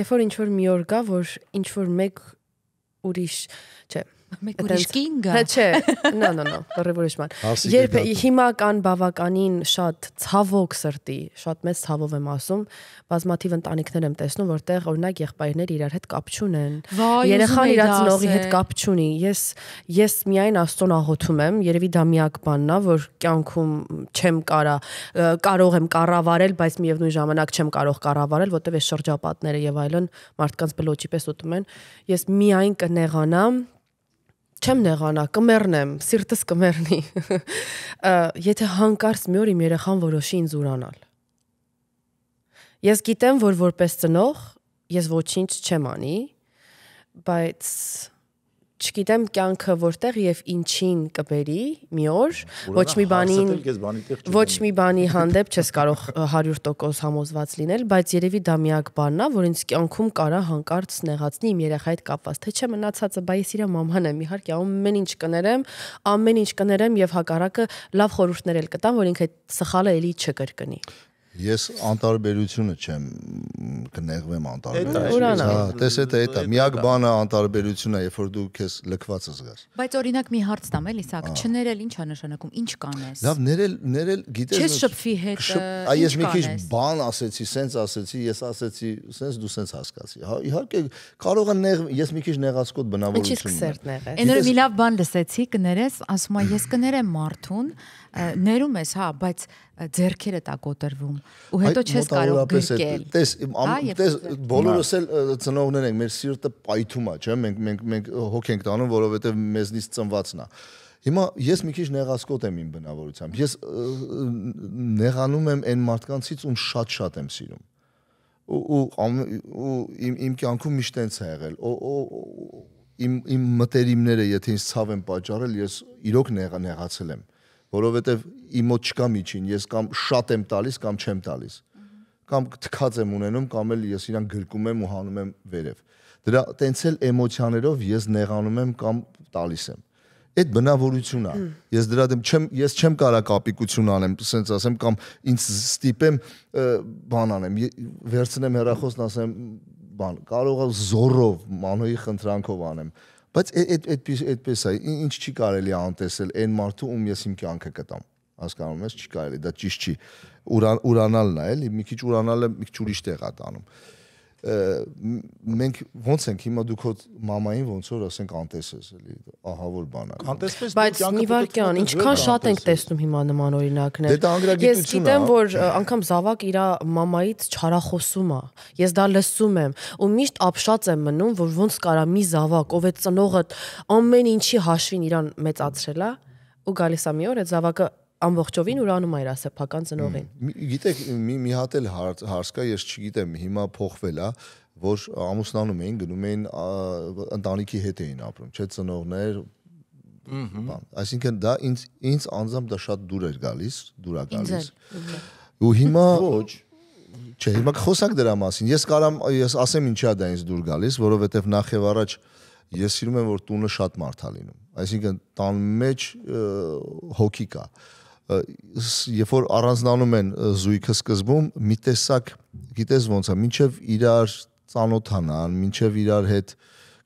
Երբ որ ինչ որ մի օր գա, որ ինչ որ մեկ ուրիշ, չէ, Մեկ ուրիշ կին գա։ Հա չէ, նո նո նո, բռիվ ուրիշ ման։ Երբ հիմա կան բավականին շատ ցավոք սրտի, շատ մեծ ցավով եմ ասում, բազմաթիվ ընտանիքներ եմ տեսնում, որտեղ օրինակ եղբայրները իրար հետ կապ չունեն։ Երեխան իր ծնողի հետ կապ չունի։ Ես ես միայն Աստծուն աղոթում եմ, երևի դա միակ բանն է, որ կյանքում չեմ կարա, կարող եմ կառավարել, բայց միևնույն ժամանակ չեմ կարող կառավարել, որտեղ է շրջապատները եւ այլն մարդկանց բլոճի պես ուտում են։ Ես միայն կնեղանամ չեմ նեղանա, կմեռնեմ, սիրտս կմեռնի։ Եթե հանկարծ մի օր իմ երեխան որոշի ինձ ուրանալ։ Ես գիտեմ, որ որպես ծնող ես ոչինչ չեմ անի, բայց չգիտեմ կյանքը որտեղ եւ ինչին կբերի մի օր ոչ մի բանին ոչ մի բանի հանդեպ չես կարող 100% համոզված լինել բայց երևի դա միակ բանն է որ ինձ կյանքում կարա հանկարծ նեղացնի իմ երեխայի հետ կապված թե չէ մնացածը բայ ես իր մաման եմ իհարկե ամեն ինչ կներեմ ամեն ինչ կներեմ եւ հակառակը լավ խորհուրդներ էլ կտամ որ ինքը սխալը էլի չկրկնի Ես անտարբերությունը չեմ կնեղվեմ անտարբերությունից։ Հա, տես էտա էտա։ Միակ բանը անտարբերությունն է, երբ որ դու քեզ լքված զգաս։ Բայց օրինակ մի հարց տամ էլի, սակ չներել ի՞նչ է նշանակում, ի՞նչ կանես։ Լավ, ներել, ներել գիտես։ Չես շփվի հետ։ Այ ես մի քիչ բան ասեցի, սենց ասեցի, ես ասեցի, սենց դու սենց հասկացի։ Հա, իհարկե կարող են նեղ, ես մի քիչ նեղացկոտ բնավորություն ունեմ։ Ինչի՞ կսերտ նեղես։ Էներո մի լավ բան լսեցի, կներես, ասում եմ ես կներեմ մարդուն, ներում ես, հա, բայց зерքերը տա կոտրվում ու հետո չես կարող գրկել։ Տես, հա, տես բոլորս էլ ծնողներ ենք, մեր սիրտը պայթում է, չէ՞, մենք մենք մենք հոգ ենք տանում, որովհետև մեզնից ծնվածն է։ Հիմա ես մի քիչ նեղասկոտ եմ իմ բնավորությամբ։ Ես նեղանում եմ այն մարդկանցից, ում շատ-շատ եմ սիրում ու ու իմ իմ կյանքում միշտ այնց է եղել։ Իմ իմ մտերիմները, եթե ինձ ցավ են պատճառել, ես իրոք նեղացել եմ։ նեղ որովհետև իմ մոտ չկա միջին, ես կամ շատ եմ տալիս կամ չեմ տալիս։ Կամ թքած եմ ունենում կամ էլ ես իրան գրկում եմ ու հանում եմ վերև։ Դրա տենց էլ էմոցիաներով ես նեղանում եմ կամ տալիս եմ։ Այդ բնավորությունն է։ Ես դրա դեմ չեմ ես չեմ կարա կապիկություն անեմ, ասենց ասեմ կամ ինձ ստիպեմ բան անեմ, վերցնեմ հեռախոսն ասեմ բան, կարող է զորով, մանոյի խնդրանքով անեմ։ Ա, Բայց այդ այդպես այդպես է, ինչ չի կարելի անտեսել այն մարդու, ում ես իմ կյանքը կտամ։ Հասկանում ես, չի կարելի, դա ճիշտ չի։ Ուրանալն է, էլի, մի քիչ ուրանալը մի քիչ ուրիշ տեղ է տանում մենք ոնց ենք հիմա դու քո մամային ոնց որ ասենք անտեսես էլի ահա որ բան է անտեսպես բայց մի վարքյան ինչքան շատ ենք տեսնում հիմա նման օրինակներ դե ես գիտեմ որ անգամ զավակ իր մամայից չարախոսում է ես դա լսում եմ ու միշտ ապշած եմ մնում որ ոնց կարա մի զավակ ով է ծնողը ամեն ինչի հաշվին իրան մեծացրելա ու գալիս է մի օր այդ զավակը ամբողջովին ուրանում է իր ասեփական ծնողին։ Գիտեք, մի մի հատ էլ հարց կա, ես չգիտեմ, հիմա փոխվել է, որ ամուսնանում էին, գնում էին ընտանիքի հետ էին ապրում, չէ՞ ծնողներ, Ահա։ Այսինքն դա ինձ ինձ անձամբ դա շատ դուր էր գալիս, դուր է գալիս։ Ու հիմա ոչ Չէ, հիմա խոսանք դրա մասին։ Ես կարամ ես ասեմ ինչա դա ինձ դուր գալիս, որովհետև նախ եւ առաջ ես սիրում եմ որ տունը շատ մարդ է լինում։ Այսինքն տան մեջ հոգի կա։ Ա երբ որ առանձնանում են զույգը սկզբում մի տեսակ գիտես ոնց է մինչև իրար ծանոթանան մինչև իրար հետ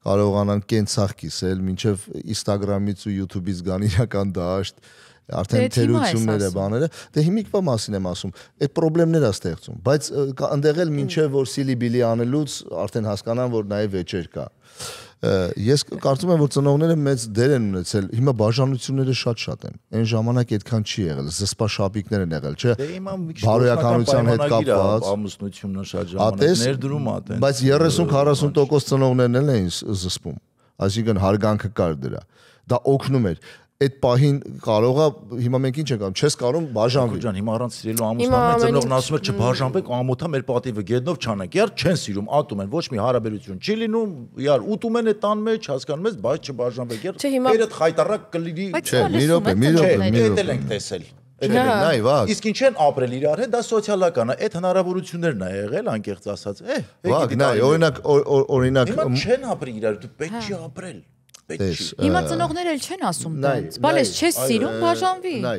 կարողանան կենցաղ կիսել մինչև Instagram-ից ու YouTube-ից գան իրական դաշտ արդեն դե, թերությունները բաները դե հիմիկվա մասին եմ ասում այդ խնդիրներ է ստեղծում բայց ընդեղել մինչև որ սիլիբիլի անելուց արդեն հասկանան որ նաև վեճեր կա Ես կարծում եմ, որ ծնողները մեծ դեր են ունեցել։ Հիմա բաժանությունները շատ-շատ են։ Այն ժամանակ այդքան չի եղել, զսպաշապիկներ են եղել, չէ։ դե Բարոյականության հետ կապված ամուսնությունը շատ ժամանակ ներդրում ա տենց։ Բայց 30-40% ծնողներն էլ էին զսպում։ Այսինքն հարգանքը կար դրա։ Դա օգնում էր այդ պահին կարող է հիմա մենք ինչ ենք անում չես կարող բաժանվել ջան հիմա առանց սիրելու ամուսնամեծնողն ասում է չբաժանվեք ամոթա մեր պատիվը գետնով չանենք իար չեն սիրում ատում են ոչ մի հարաբերություն չի լինում իար ուտում են այդ տան մեջ հասկանում ես բայց չբաժանվեք իար երդ խայտարակ կլինի չէ մի րոպե մի րոպե մի րոպե ենք տեսել հա։ դե Նայ, վակ։ Իսկ ինչ են ապրել իրար հետ, դա սոցիալական է, այդ հնարավորություններն է եղել, անկեղծ ասած։ Է, վակ, նայ, օրինակ օրինակ Հիմա չեն ապրի իրար, դու պետք հա։ չի ապրել։ Տես։ Հիմա ծնողները էլ չեն ասում դից։ Բալես չես սիրում, բաժանվի։ Նայ։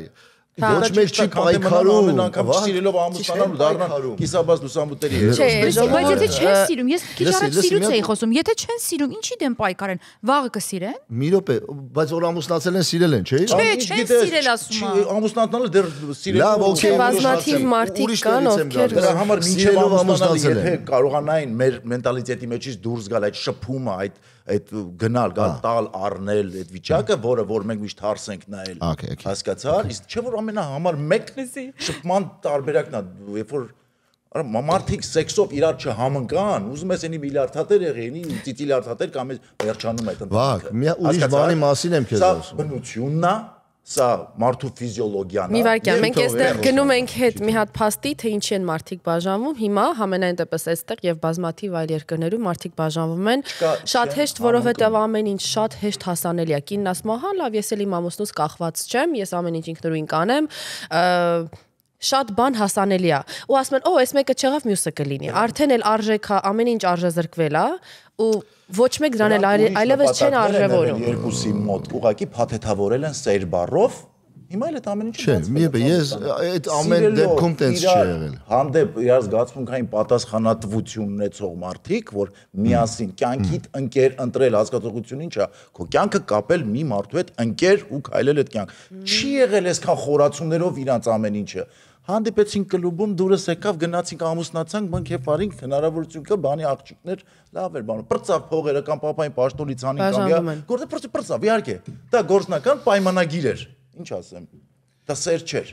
հա, Ոչ մեկ չի պայքարում, ամեն անգամ սիրելով ամուսնանալու դառնան կիսաբաց լուսամուտերի հետ։ Չէ, բայց եթե չեն սիրում, ես քիչ առաջ սիրուց էի խոսում, եթե չեն սիրում, ինչի դեմ պայքարեն, վաղը կսիրեն։ Մի րոպե, բայց որ ամուսնացել են, սիրել են, չէ՞։ Չէ, չեն սիրել ասում եմ։ Ամուսնանալը դեռ սիրել։ Լավ, օքեյ, բազմաթիվ մարդիկ կան, ովքեր դրա համար մինչև ամուսնանալը եթե կարողանային մեր մենտալիտետի մեջից դուրս գալ այդ շփումը, այդ այդ գնալ, գալ, տալ, առնել այդ վիճակը, որը որ մենք միշտ հարս ենք նայել։ Հասկացար, իսկ չէ որ ամենահամար մեկն շփման տարբերակն է, երբ որ Արա մարդիկ սեքսով իրար չհամընկան, ուզում ես այնի միլիարդ հատեր եղի, այնի տիտիլիարդ հատեր կամ վերջանում այդ ընթացքը։ Վա, մի ուրիշ բանի մասին եմ քեզ ասում։ Սա բնությունն է, սա մարդու ֆիզիոլոգիան է։ Մի վարքյան, մենք այստեղ գնում ենք հետ մի հատ փաստի, թե ինչի են մարդիկ բաժանվում։ Հիմա համենայն դեպս այստեղ եւ բազմաթիվ այլ երկրներում մարդիկ բաժանվում են։ Շատ հեշտ, որովհետեւ ամեն ինչ շատ հեշտ հասանելի է։ Կինն ասում է, հա, լավ, ես էլ իմ ամուսնուց կախված չեմ, ես ամեն ինչ ինքնուրույն կանեմ։ Ա շատ բան հասանելի է ու ասում են օ այս մեկը չեղավ մյուսը կլինի արդեն էլ արժեք հա ամեն ինչ արժե զրկվել է ու ոչ մեկ դրան էլ այլևս չեն արժևորում երկուսի մոտ ուղակի փաթեթավորել են սեր բառով Հիմա էլ այդ ամեն ինչը չէ, միևը ես այդ ամեն դեպքում տենց չի եղել։ Հանդեպ իրար զգացմունքային պատասխանատվություն ունեցող մարդիկ, որ միասին կյանքիդ ընկեր ընտրել հասկացողություն ինչա, քո կյանքը կապել մի մարդու հետ ընկեր ու քայլել այդ կյանք։ Չի եղել այսքան խորացումներով իրանց ամեն ինչը հանդիպեցինք կլուբում, դուրս եկավ, գնացինք ամուսնացանք, մենք հեփ արինք, հնարավորություն կա բանի աղջիկներ, լավ էր բանը։ Պրծավ փողերը կամ papayin պաշտոնից անին կամ գա, գործը պրծավ, պրծավ, իհարկե։ Դա գործնական պայմանագիր էր, ինչ ասեմ։ Դա սեր չէր։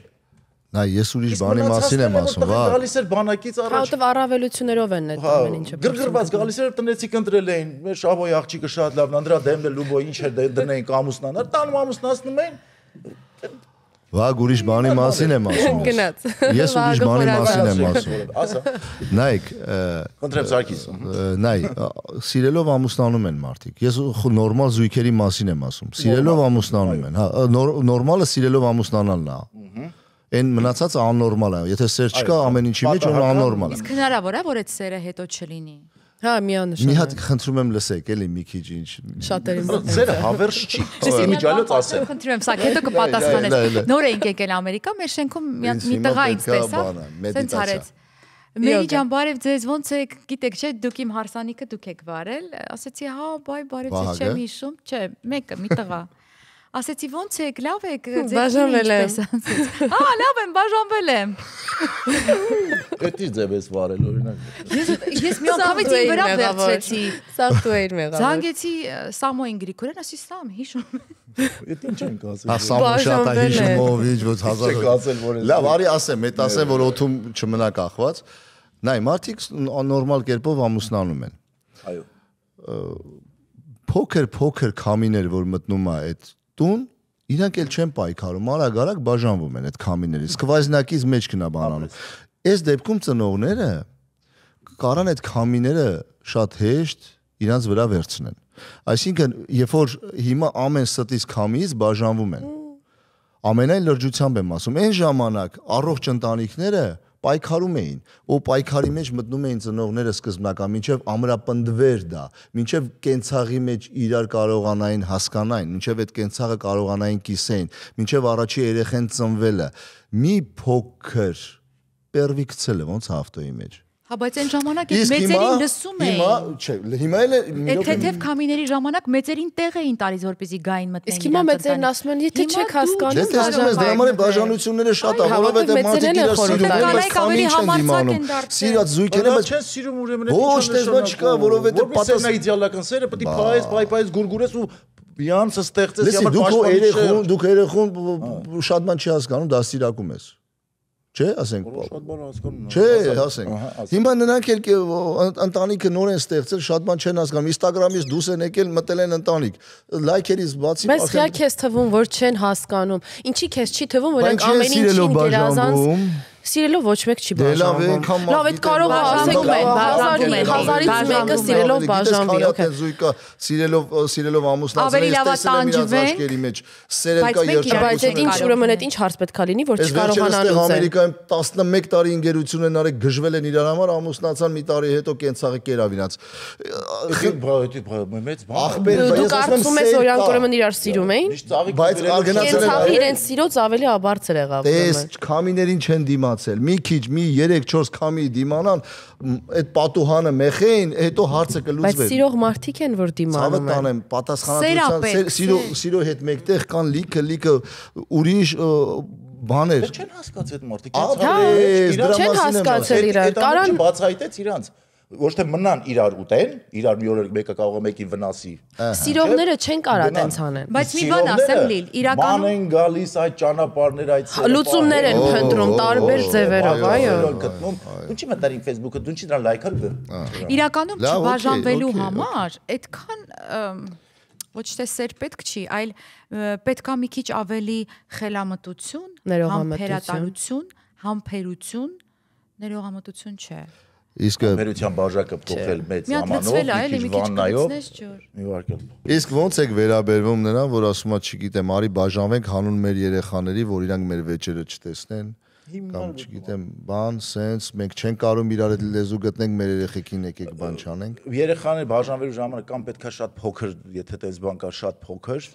Նա ես ուրիշ բանի մասին եմ ասում, վա։ Գալիս էր բանակից առաջ։ Հատով առավելություններով են այդ հա, ամեն ինչը։ Գրգռված գալիս էր տնեցիք ընտրել էին։ Մեր Շավոյի աղջիկը շատ լավն, Անդրա Դեմլը Լուբո ինչ էր դե- դնեին կամուսնանար, տանում ամուսնացնում էին Վաղ ուրիշ բանի մասին եմ ասում։ Գնաց։ Ես ուրիշ բանի մասին եմ ասում։ Ասա։ Նայեք, Խնդրեմ Սարգիս։ Նայ, սիրելով ամուսնանում են մարդիկ։ Ես նորմալ զույգերի մասին եմ ասում։ Սիրելով ամուսնանում են։ Հա, նորմալը սիրելով ամուսնանալն է։ Այն մնացածը աննորմալ է։ Եթե սեր չկա, ամեն ինչի մեջ ու աննորմալ է։ Իսկ հնարավոր է, որ այդ սերը հետո չլինի։ Հա, միանշանակ։ Մի հատ խնդրում եմ լսեք, էլի մի քիչ ինչ։ Շատերին։ Ձերը հավերժ չի։ Իսկ միջալոց ասեմ։ Խնդրում եմ, սա հետո կպատասխանես։ Նոր էինք եկել Ամերիկա, մեր շենքում մի տղա ինձ տեսավ, սենց արեց։ Մերի ջան, բարև ձեզ, ո՞նց եք։ Գիտեք, չէ, դուք իմ հարսանիքը դուք եք վարել։ Ասացի, հա, բայ, բարև ձեզ, չեմ հիշում։ Չէ, մեկը, մի տղա։ ասեցի ո՞նց եք, լավ եք, բաժանվել եմ։ Ա, լավ եմ, բաժանվել եմ։ Էդի ձև էս վարել օրինակ։ Ես ես մի անգամից ինձ վրա վերցրեցի։ Սարտու էր մեղավոր։ Զանգեցի Սամոին Գրիգորյան, ասի Սամ, հիշում եմ։ Էդ ինչ ենք ասել։ Ա Սամո շատ է հիշումով, ինչ որ հազար։ Լավ, արի ասեմ, էդ ասեմ, որ օթում չմնա կախված։ Նայ, մարդիկ նորմալ կերպով ամուսնանում են։ Այո փոքր-փոքր քամիներ, որ մտնում է այդ տուն իրանք էլ չեն պայքարում, արագ-արագ բաժանվում են այդ քամիներից, սկվազնակից մեջ գնա բանանում։ Այս դեպքում ծնողները կարան այդ քամիները շատ հեշտ իրանց վրա վերցնեն։ Այսինքն, երբ որ հիմա ամեն ստից քամից բաժանվում են, ամենայն լրջությամբ եմ ասում, այն ժամանակ առողջ ընտանիքները պայքարում էին, ու պայքարի մեջ մտնում էին ծնողները սկզբնական, մինչև ամրապնդվեր դա, մինչև կենցաղի մեջ իրար կարողանային հասկանային, մինչև այդ կենցաղը կարողանային կիսեին, մինչև առաջի երեխեն ծնվելը, մի փոքր պերվի գցելը ոնց ավտոյի մեջ Հա, բայց այն ժամանակ այդ մեծերին լսում էին։ Հիմա, չէ, հիմա էլ մինոպ։ Այդ թեթև քամիների ժամանակ մեծերին տեղ էին տալիս, որպեսզի գային մտնեն։ Իսկ հիմա մեծերն ասում են, եթե չեք հասկանում, բաժանում ես, դրա համար բաժանությունները շատ ա, որովհետև մարդիկ իրար սիրում են, բայց քամին չեն դիմանում։ Սիրած զույգերը, բայց չեն սիրում ուրեմն այդ ոչ տեսնա չկա, որովհետև պատասխան։ Որպես իդեալական սերը պետք է փայես, փայպես, գուրգուրես ու միանցը ստեղծես, ямар պաշտպանություն։ Լսի, դուք երեխուն, դուք երեխուն շատ բան չի հասկանում, դա սիրակում ես։ Չէ, ասենք։ Շատ բան հասկանում։ Չէ, ասենք։ Հիմա նրանք էլ ընտանիքը նոր են ստեղծել, շատ բան չեն հասկանում։ Instagram-ից դուրս են եկել, մտել են ընտանիք։ Լայքերից բացի Բայց քեզ թվում, որ չեն հասկանում։ Ինչի՞ քեզ չի թվում, որ այդ ամեն ինչին դերազանց սիրելով ոչ մեկ չի դե բաժանվում։ Լավ, այդ կարող է ասեք մեն, բաժանվում են, 1000-ից մեկը սիրելով բաժանվի, օքեյ։ Զույգը սիրելով սիրելով ամուսնացել է տանջվել աչքերի մեջ։ Սերելկա երկու։ Բայց այդ ինչ ուրեմն այդ ինչ հարց պետքա լինի, որ չկարողանան լուծել։ Ամերիկայում 11 տարի ընկերություն են արել, գժվել են իրար համար, ամուսնացան մի տարի հետո կենցաղը կերավ իրաց։ Բրավետի մեծ բան։ Ախպեր, դուք կարծում եք որ իրանք ուրեմն իրար սիրում էին։ Բայց գնացել են իրենց սիրոց ավելի աբարձր եղավ։ Տես, քամիներին չեն դիմա մնացել, մի քիչ, մի 3-4 քամի դիմանան, այդ պատուհանը մեխեին, հետո հարցը կլուծվեր։ Բայց սիրող մարդիկ են, որ դիմանում են։ Ցավը տանեմ, պատասխանատվության սիրո սիրո հետ մեկտեղ կան լիքը, լիքը ուրիշ բաներ։ դե Չեն հասկացել մարդիկ, իրաց։ Չեն դե, հասկացել իրար։ Կարան բացահայտեց իրանց ոչ թե մնան իրար ուտեն, իրար մի օր մեկը կարող է մեկին վնասի։ Սիրողները չեն կարա տենց անեն։ Բայց մի բան ասեմ Լիլ, իրականում ման են գալիս այդ ճանապարհները այդ լուծումներ են փնտրում տարբեր ձևերով, այո։ Գտնում, ու չի մտարին Facebook-ը, դու չի դրան լայքարը։ Իրականում չբաժանվելու համար այդքան ոչ թե սեր պետք չի, այլ պետքա մի քիչ ավելի խելամտություն, համբերատանություն, համբերություն, ներողամտություն չէ։ Իսկ մերության բաժակը փոխել մեծ ամանով, մի քիչ վաննայով։ Իհարկե։ Իսկ ո՞նց եք վերաբերվում նրան, որ ասում է, չգիտեմ, արի բաժանվենք հանուն մեր երեխաների, որ իրանք մեր վեճերը չտեսնեն կամ չգիտեմ, բան, սենց մենք չենք կարող իրար այդ լեզու գտնենք, մեր երեխեքին եկեք բան չանենք։ Երեխաներ բաժանվելու ժամանակ կամ պետքա շատ փոքր, եթե տես բան կա շատ փոքր,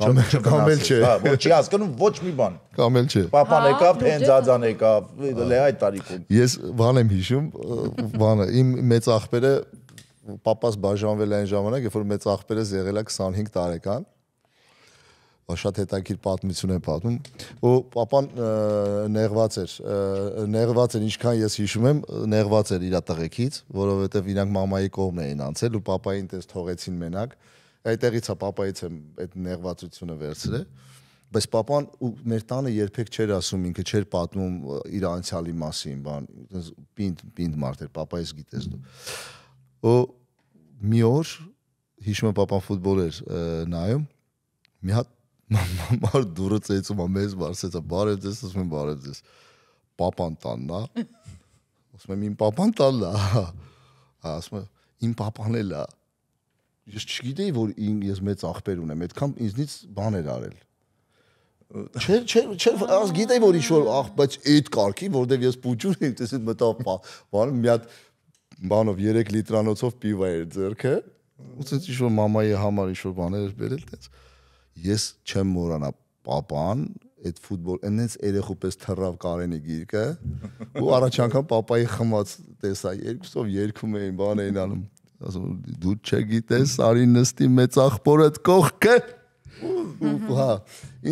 կամ կամ էլ չէ։ Հա, ոչ չի հասկանում ոչ մի բան։ Կամ էլ չէ։ Պապան եկավ, թեն ձաձան եկավ, դե, լե այդ տարիքում։ Ես բան եմ հիշում, բանը իմ մեծ ախպերը պապաս բաժանվել այն ժամանակ, երբ որ մեծ ախպերս եղել է 25 տարեկան շատ հետաքրքիր պատմություն են պատմում ու պապան նեղված էր նեղված էր ինչքան ես հիշում եմ նեղված էր իր տղեկից որովհետև իրանք մամայի կողմն էին անցել ու պապային տես թողեցին մենակ այդտեղից է պապայից եմ այդ նեղվածությունը վերցրել բայց papan ու մեր տանը երբեք չէր ասում ինքը չէր պատմում իր անցյալի մասին բան պինդ պինդ մարդ էր papayes գիտես դու ու մի օր հիշում եմ papan ֆուտբոլ էր նայում մի հատ մար դուրը ծեծում է մեզ վարսեցա բարև ձեզ ասում եմ բարև ձեզ պապան տաննա ասում եմ իմ պապան տաննա ասում եմ իմ պապան էլ է ես չգիտեի որ ես մեծ ախպեր ունեմ այդքան ինձնից բան էր արել Չէր, չէր, չէր, աս գիտեի որ ինչ որ ախ, բայց այդ կարգի, որտեվ ես փուճուն եմ, տեսի մտավ բան, մի հատ բանով 3 լիտրանոցով պիվա էր ձեռքը։ Ոնց ինչ որ մամայի համար ինչ որ բաներ էր բերել, տես ես չեմ մոռանա papan այդ ֆուտբոլ այնց երեխու պես թռավ Կարենի գիրկը ու առաջ անգամ papayi խմած տեսա երկուսով երկում էին բան էին անում ասում դու չգիտես արի նստի մեծ աղբորդ կողքը հա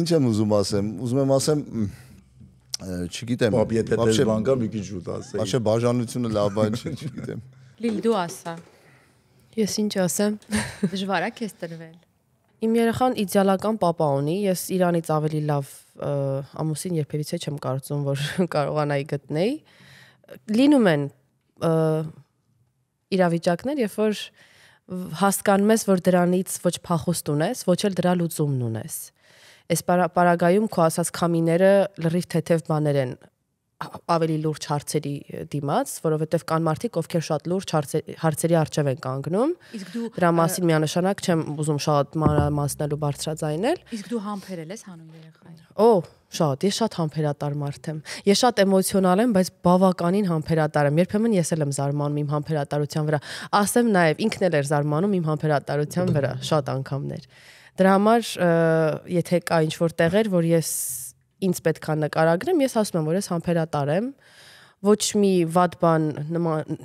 ինչ եմ ուզում ասեմ ուզում եմ ասեմ չգիտեմ բաբ եթե դες բանկա մի քիչ շուտ ասեի Աշե բաժանությունը լավ բան չի չգիտեմ Լիլ դու ասա Ես ինչ ասեմ դժվար է քեզ տրվել Իմ երեխան իդեալական papa ունի, ես իրանից ավելի լավ ամուսին երբևիցե չեմ կարծում, որ կարողանայի գտնեի։ Լինում են իրավիճակներ, երբ որ հասկանում ես, որ դրանից ոչ փախուստ ունես, ոչ էլ դրա լուծումն ունես։ Այս պարագայում քո ասած քամիները լրիվ թեթև բաներ են ավելի լուրջ հարցերի դիմաց, որովհետև կան մարդիկ, ովքեր շատ լուրջ հարցերի արժև են կանգնում։ Իսկ դու դրա մասին միանշանակ չեմ ուզում շատ մանրամասնելու բարձրաձայնել։ Իսկ դու համբերել ես հանուն երեխային։ Օ, շատ, ես շատ համբերատար մարդ եմ։ Ես շատ էմոցիոնալ եմ, բայց բավականին համբերատար եմ։ Երբեմն ես էլ եմ զարմանում իմ համբերատարության վրա։ Ասեմ նաև ինքն էլ էր զարմանում իմ համբերատարության վրա շատ անգամներ։ Դրա համար եթե կա ինչ-որ տեղեր, որ ես ինձ պետքա նկարագրեմ, ես ասում եմ, որ ես համբերատար եմ ոչ մի վատ բան նման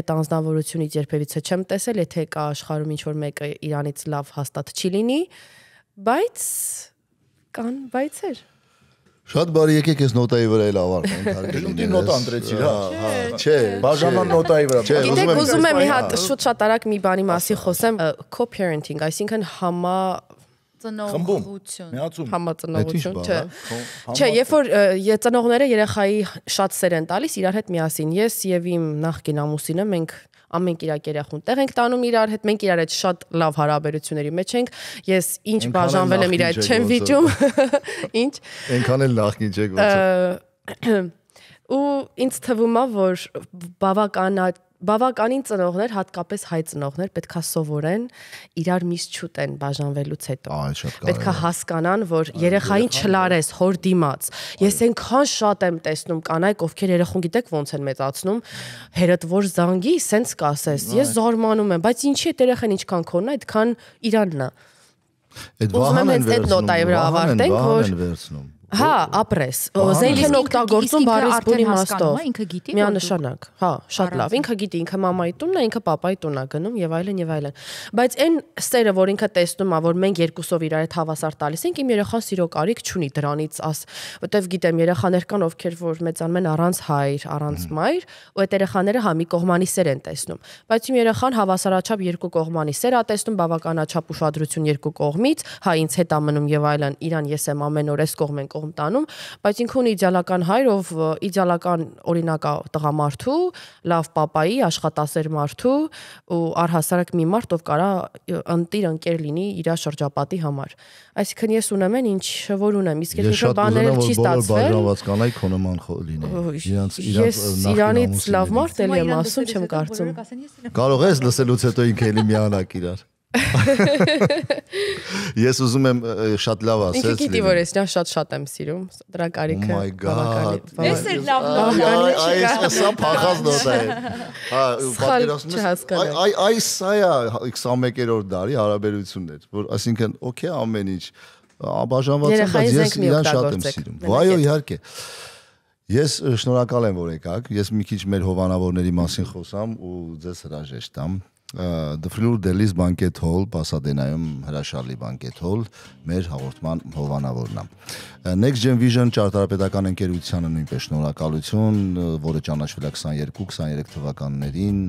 այդ անznավորությունից երբևիցե չեմ տեսել, եթե կա աշխարհում ինչ որ մեկը Իրանից լավ հաստատ չի լինի, բայց կան բայցեր։ Շատ բարի եկեք այս նոտայի վրա էլ ավարտենք հարգելի։ Դու նոտա ընտրեցիր, հա, հա, չէ։ Բաժանման նոտայի վրա։ Չէ, ուզում եմ ուզում եմ մի հատ շուտ շատ արագ մի բանի մասի խոսեմ, co-parenting, այսինքն համա համածնողություն։ Համածնողություն, չէ։ հա? Չէ, երբ որ ծնողները երեխայի շատ սեր են տալիս իրար հետ միասին։ Ես եւ իմ նախկին ամուսինը մենք ամեն իրակ երախուն տեղ ենք տանում իրար հետ, մենք իրար հետ շատ լավ հարաբերությունների մեջ ենք։ Ես ինչ բաժանվել եմ իր հետ չեմ վիճում։ Ինչ։ Էնքան էլ նախքին չէ գործը։ Ու ինձ թվում է, որ բավականաչ բավականին ծնողներ, հատկապես հայ ծնողներ պետքա սովորեն իրար միշտ չուտեն բաժանվելուց հետո։ Պետքա հասկանան, որ երեխային չլարես հոր դիմաց։ Ես այնքան շատ եմ տեսնում կանայք, ովքեր երեխուն գիտեք ոնց են մեծացնում, հերդ որ զանգի, սենց կասես, ես զարմանում եմ, բայց ինչի է երեխան ինչքան քոնն է, այդքան իրանն է։ Այդ վահան են վերցնում։ Ուզում եմ հենց այդ նոտայի վրա ավարտենք, որ վահան են վերցնում Հա, հա, ապրես։ Զենքն օգտագործում բարիսպունի մաստով։ Ինքը գիտի։ Միանշանակ։ Հա, շատ լավ։ Ինքը գիտի, ինքը մամայի տունն է, ինքը papai տունն է գնում եւ այլն եւ այլն։ Բայց այն ստերը, որ ինքը տեսնում է, որ մենք երկուսով իրար հետ հավասար տալիս ենք, իմ երեխան սիրո կարիք չունի դրանից, աս, որտեվ գիտեմ երեխաներ կան, ովքեր որ մեծանում են առանց հայր, առանց մայր, ու այդ երեխաները հա մի կողմանի սեր են տեսնում։ Բայց իմ երեխան հավասարաչափ երկու կողմանի սեր է տեսնում, բավականաչափ ուշադրություն երկու կողմից, հա ինձ հետ է մնում եւ այլն, իրան ես եմ ամեն օր այս կողմ ենք կողմ տանում, բայց ինքուն իդեալական հայր, ով իդեալական օրինակա տղամարդու, լավ papayi, աշխատասեր մարդու ու առհասարակ մի մարդ, ով կարա ընտիր ընկեր լինի իր շրջապատի համար։ Այսինքն ես ունեմ այն ինչ որ ունեմ, իսկ եթե շատ բաներ չի ստացվել, բաժանված կանայք քո նման լինեն։ Իրանց իրանց Իրանից լավ մարդ եմ ասում, չեմ կարծում։ Կարող ես լսելուց հետո ինքը էլի միանալ իրար։ Ես ուզում եմ շատ լավ ասել։ Ինքը գիտի, որ ես նա շատ-շատ եմ սիրում, դրա կարիքը oh բավականին։ Ես էլ լավ նոտ։ հա, Այս սա փախած նոտ է։ Հա, պատերազմում չհասկանա։ Այ այ սա է 21-րդ դարի հարաբերություններ, որ այսինքն օքե ամեն ինչ աբաժանված եմ, բայց ես իրան շատ եմ սիրում։ Այո, իհարկե։ Ես շնորհակալ եմ, որ եկաք։ Ես մի քիչ մեր հովանավորների մասին խոսամ ու ձեզ հրաժեշտ տամ։ The Fleur de Lis Banquet Hall, Pasadena-ում հրաշալի banquet hall մեր հաղորդման հովանավորն է։ Next Gen Vision ճարտարապետական ընկերությանը նույնպես շնորհակալություն, որը ճանաչվել է 22-23 թվականներին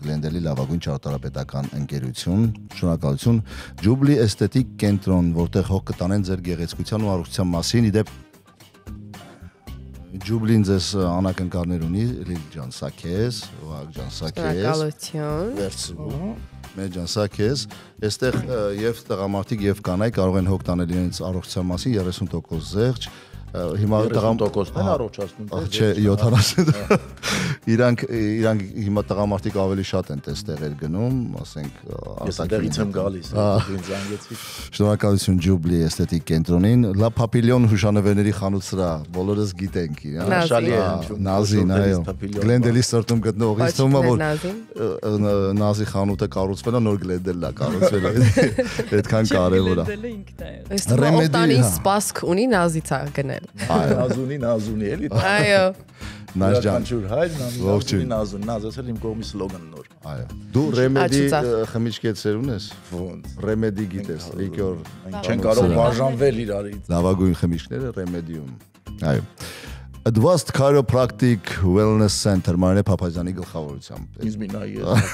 Glendale-ի լավագույն ճարտարապետական ընկերություն։ Շնորհակալություն Jubilee Aesthetic Կենտրոն, որտեղ հոգ կտանեն ձեր գեղեցկության ու առողջության մասին, իդեպ Ջուբլին ձեզ անակնկալներ ունի, Լիլի ջան, սա քեզ, Վահագ ջան, սա քեզ։ Շնորհակալություն։ Վերցրու։ Մեր ջան, սա քեզ։ Այստեղ եւ տղամարդիկ եւ կանայք կարող են հոգ տանել իրենց առողջության մասին 30% զեղչ, հիմա տղամարդն են առողջացնում։ Ահա չէ 70 իրանք իրանք հիմա տղամարդիկ ավելի շատ են տեստեղեր գնում, ասենք ես այդտեղից եմ գալիս, ինձ զանգեցիք։ Շնորհակալություն Jubilee Aesthetic կենտրոնին, La Papillon հուշանվերների խանութ սրա, բոլորս գիտենք իրան։ Նշալի է նազին, այո։ Գլենդելի սրտում գտնողից թվում է որ նազի խանութը կառուցվել է, նոր գլենդելն է կառուցվել։ Այդքան կարևոր է։ Ռեմեդիա։ հա։ Օտարին սպասք ունի նազից է գնել են։ Ազունին ազունի էլի։ Այո։ Նազ ջան։ Ջուր հայրն ամազունին ազուն։ Նազ ասել իմ կողմի սլոգան նոր։ Այո։ Դու ռեմեդի խմիչքի հետ ծերուն ես։ Ոնց։ Ռեմեդի գիտես, լիկյոր։ հա, Չեն կարող բաժանվել իրարից։ Լավագույն խմիչքները ռեմեդիում։ Այո։ Advanced Chiropractic Wellness Center Մարինե Փափազյանի գլխավորությամբ։ Ինձ մինա ես։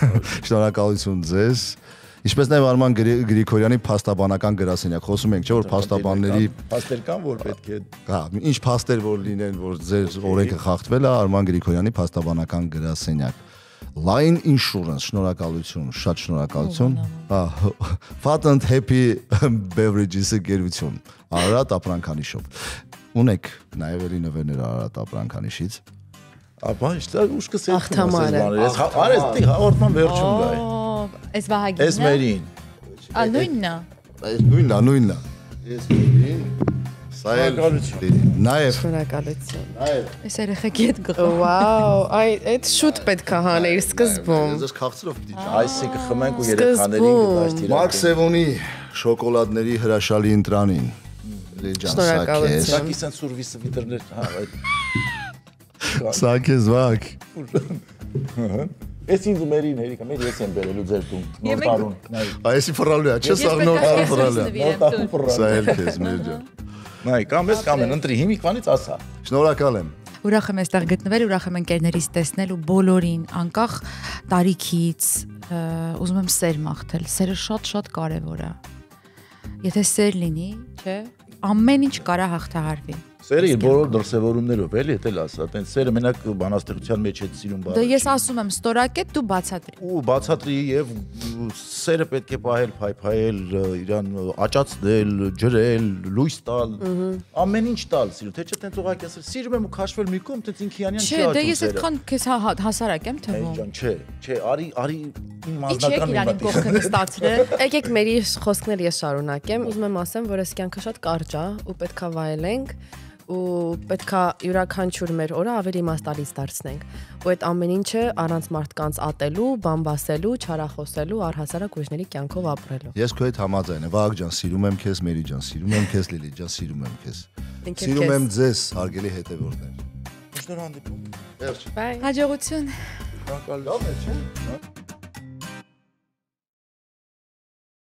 Շնորհակալություն ձեզ։ Ինչպես նաև Արման Գրիգորյանի փաստաբանական գրասենյակ։ Խոսում ենք, չէ՞ որ փաստաբանների փաստեր կան, որ պետք է Հա, ինչ փաստեր որ լինեն, որ ձեր օրենքը խախտվել է Արման Գրիգորյանի փաստաբանական գրասենյակ։ Line Insurance, շնորհակալություն, շատ շնորհակալություն։ Հա, Fat and Happy Beverages-ի գերություն։ Արարատ ապրանքանի շոփ։ Ունեք նաև ելի նվերներ Արարատ ապրանքանիշից։ Ապա ի՞նչ ուշքս է։ Ախտամարը։ Ես հարես, հա- հաղորդման վերջում գա։ Այս Վահագինն է։ Այս մերին։ Ա նույնն է։ Այս նույնն է, նույնն է։ Այս մերին։ Սա էլ նաև Շնորհակալություն։ Նաև։ Այս երեխայի հետ գողը։ Վաու, այ այդ շուտ պետք է հանեիր սկզբում։ Ես քաղցրով պիտի ճա։ Այսինքն խմենք ու երեխաներին գնաս տիրակ։ Մարկ Սևոնի շոկոլադների հրաշալի ընտրանին։ Լեջան սա քեզ։ Սա քիչ սան սուրվիսը վիտրներ, հա, այդ։ Սա քեզ վակ։ Ուրեմն։ Հա։ Էս ինձ մերին հերիկա, մեր ես եմ բերելու ձեր տուն, նոր տարուն։ Այսի ֆռալու է, չես նոր տարու ֆռալու։ Նոր տարու ֆռալու։ Սա էլ քեզ մեր ջան։ Նայ, կամ ես կամ են ընտրի հիմիկվանից ասա։ Շնորհակալ եմ։ Ուրախ եմ այստեղ գտնվել, ուրախ եմ ընկերներից տեսնել ու բոլորին, անկախ տարիքից, ուզում եմ սեր մաղթել։ Սերը շատ-շատ կարևոր է։ Եթե սեր լինի, չէ, ամեն ինչ կարա հաղթահարվի։ Սերը իր բոլոր դրսևորումներով, էլի, դա էլ ասա, այտենց սերը մենակ բանաստեղծության մեջ է սիրում բառը։ Դա դե ես ասում եմ, ստորակետ դու բացատրի։ Ու բացատրի եւ սերը պետք է պահել, փայփայել, իրան աճացնել, ջրել, լույս տալ, ամեն ինչ տալ սիրո, թե չէ այտենց ուղակի ասել, սիրում եմ ու քաշվել մի կողմ, այտենց ինքիանյան չի դե աճում։ Չէ, դա ես այդքան քեզ հա- հա- հասարակ եմ թվում։ Այո, ջան, չէ, չէ, արի, արի իմ մասնական մի բան։ Ինչ եք իրան կողքը ստացրել։ Եկեք մեր խոսքներ ես շարունակեմ, ուզում եմ ասեմ, որ այս կյանքը շատ կարճ է ու պետքա վայելենք ու պետքա յուրաքանչյուր մեր օրը ավելի իմաստալից դարձնենք ու այդ ամեն ինչը առանց մարդկանց ատելու, բամբասելու, չարախոսելու, առհասարակ ուժների կյանքով ապրելու։ Ես քո հետ համաձայն եմ, Վահագ ջան, սիրում եմ քեզ, Մերի ջան, սիրում եմ քեզ, Լիլի ջան, սիրում եմ քեզ։ Սիրում եմ ձեզ, հարգելի հետևորդներ։ Շնորհանդիպում։ Վերջ։ Հաջողություն։ Շնորհակալություն, չէ՞։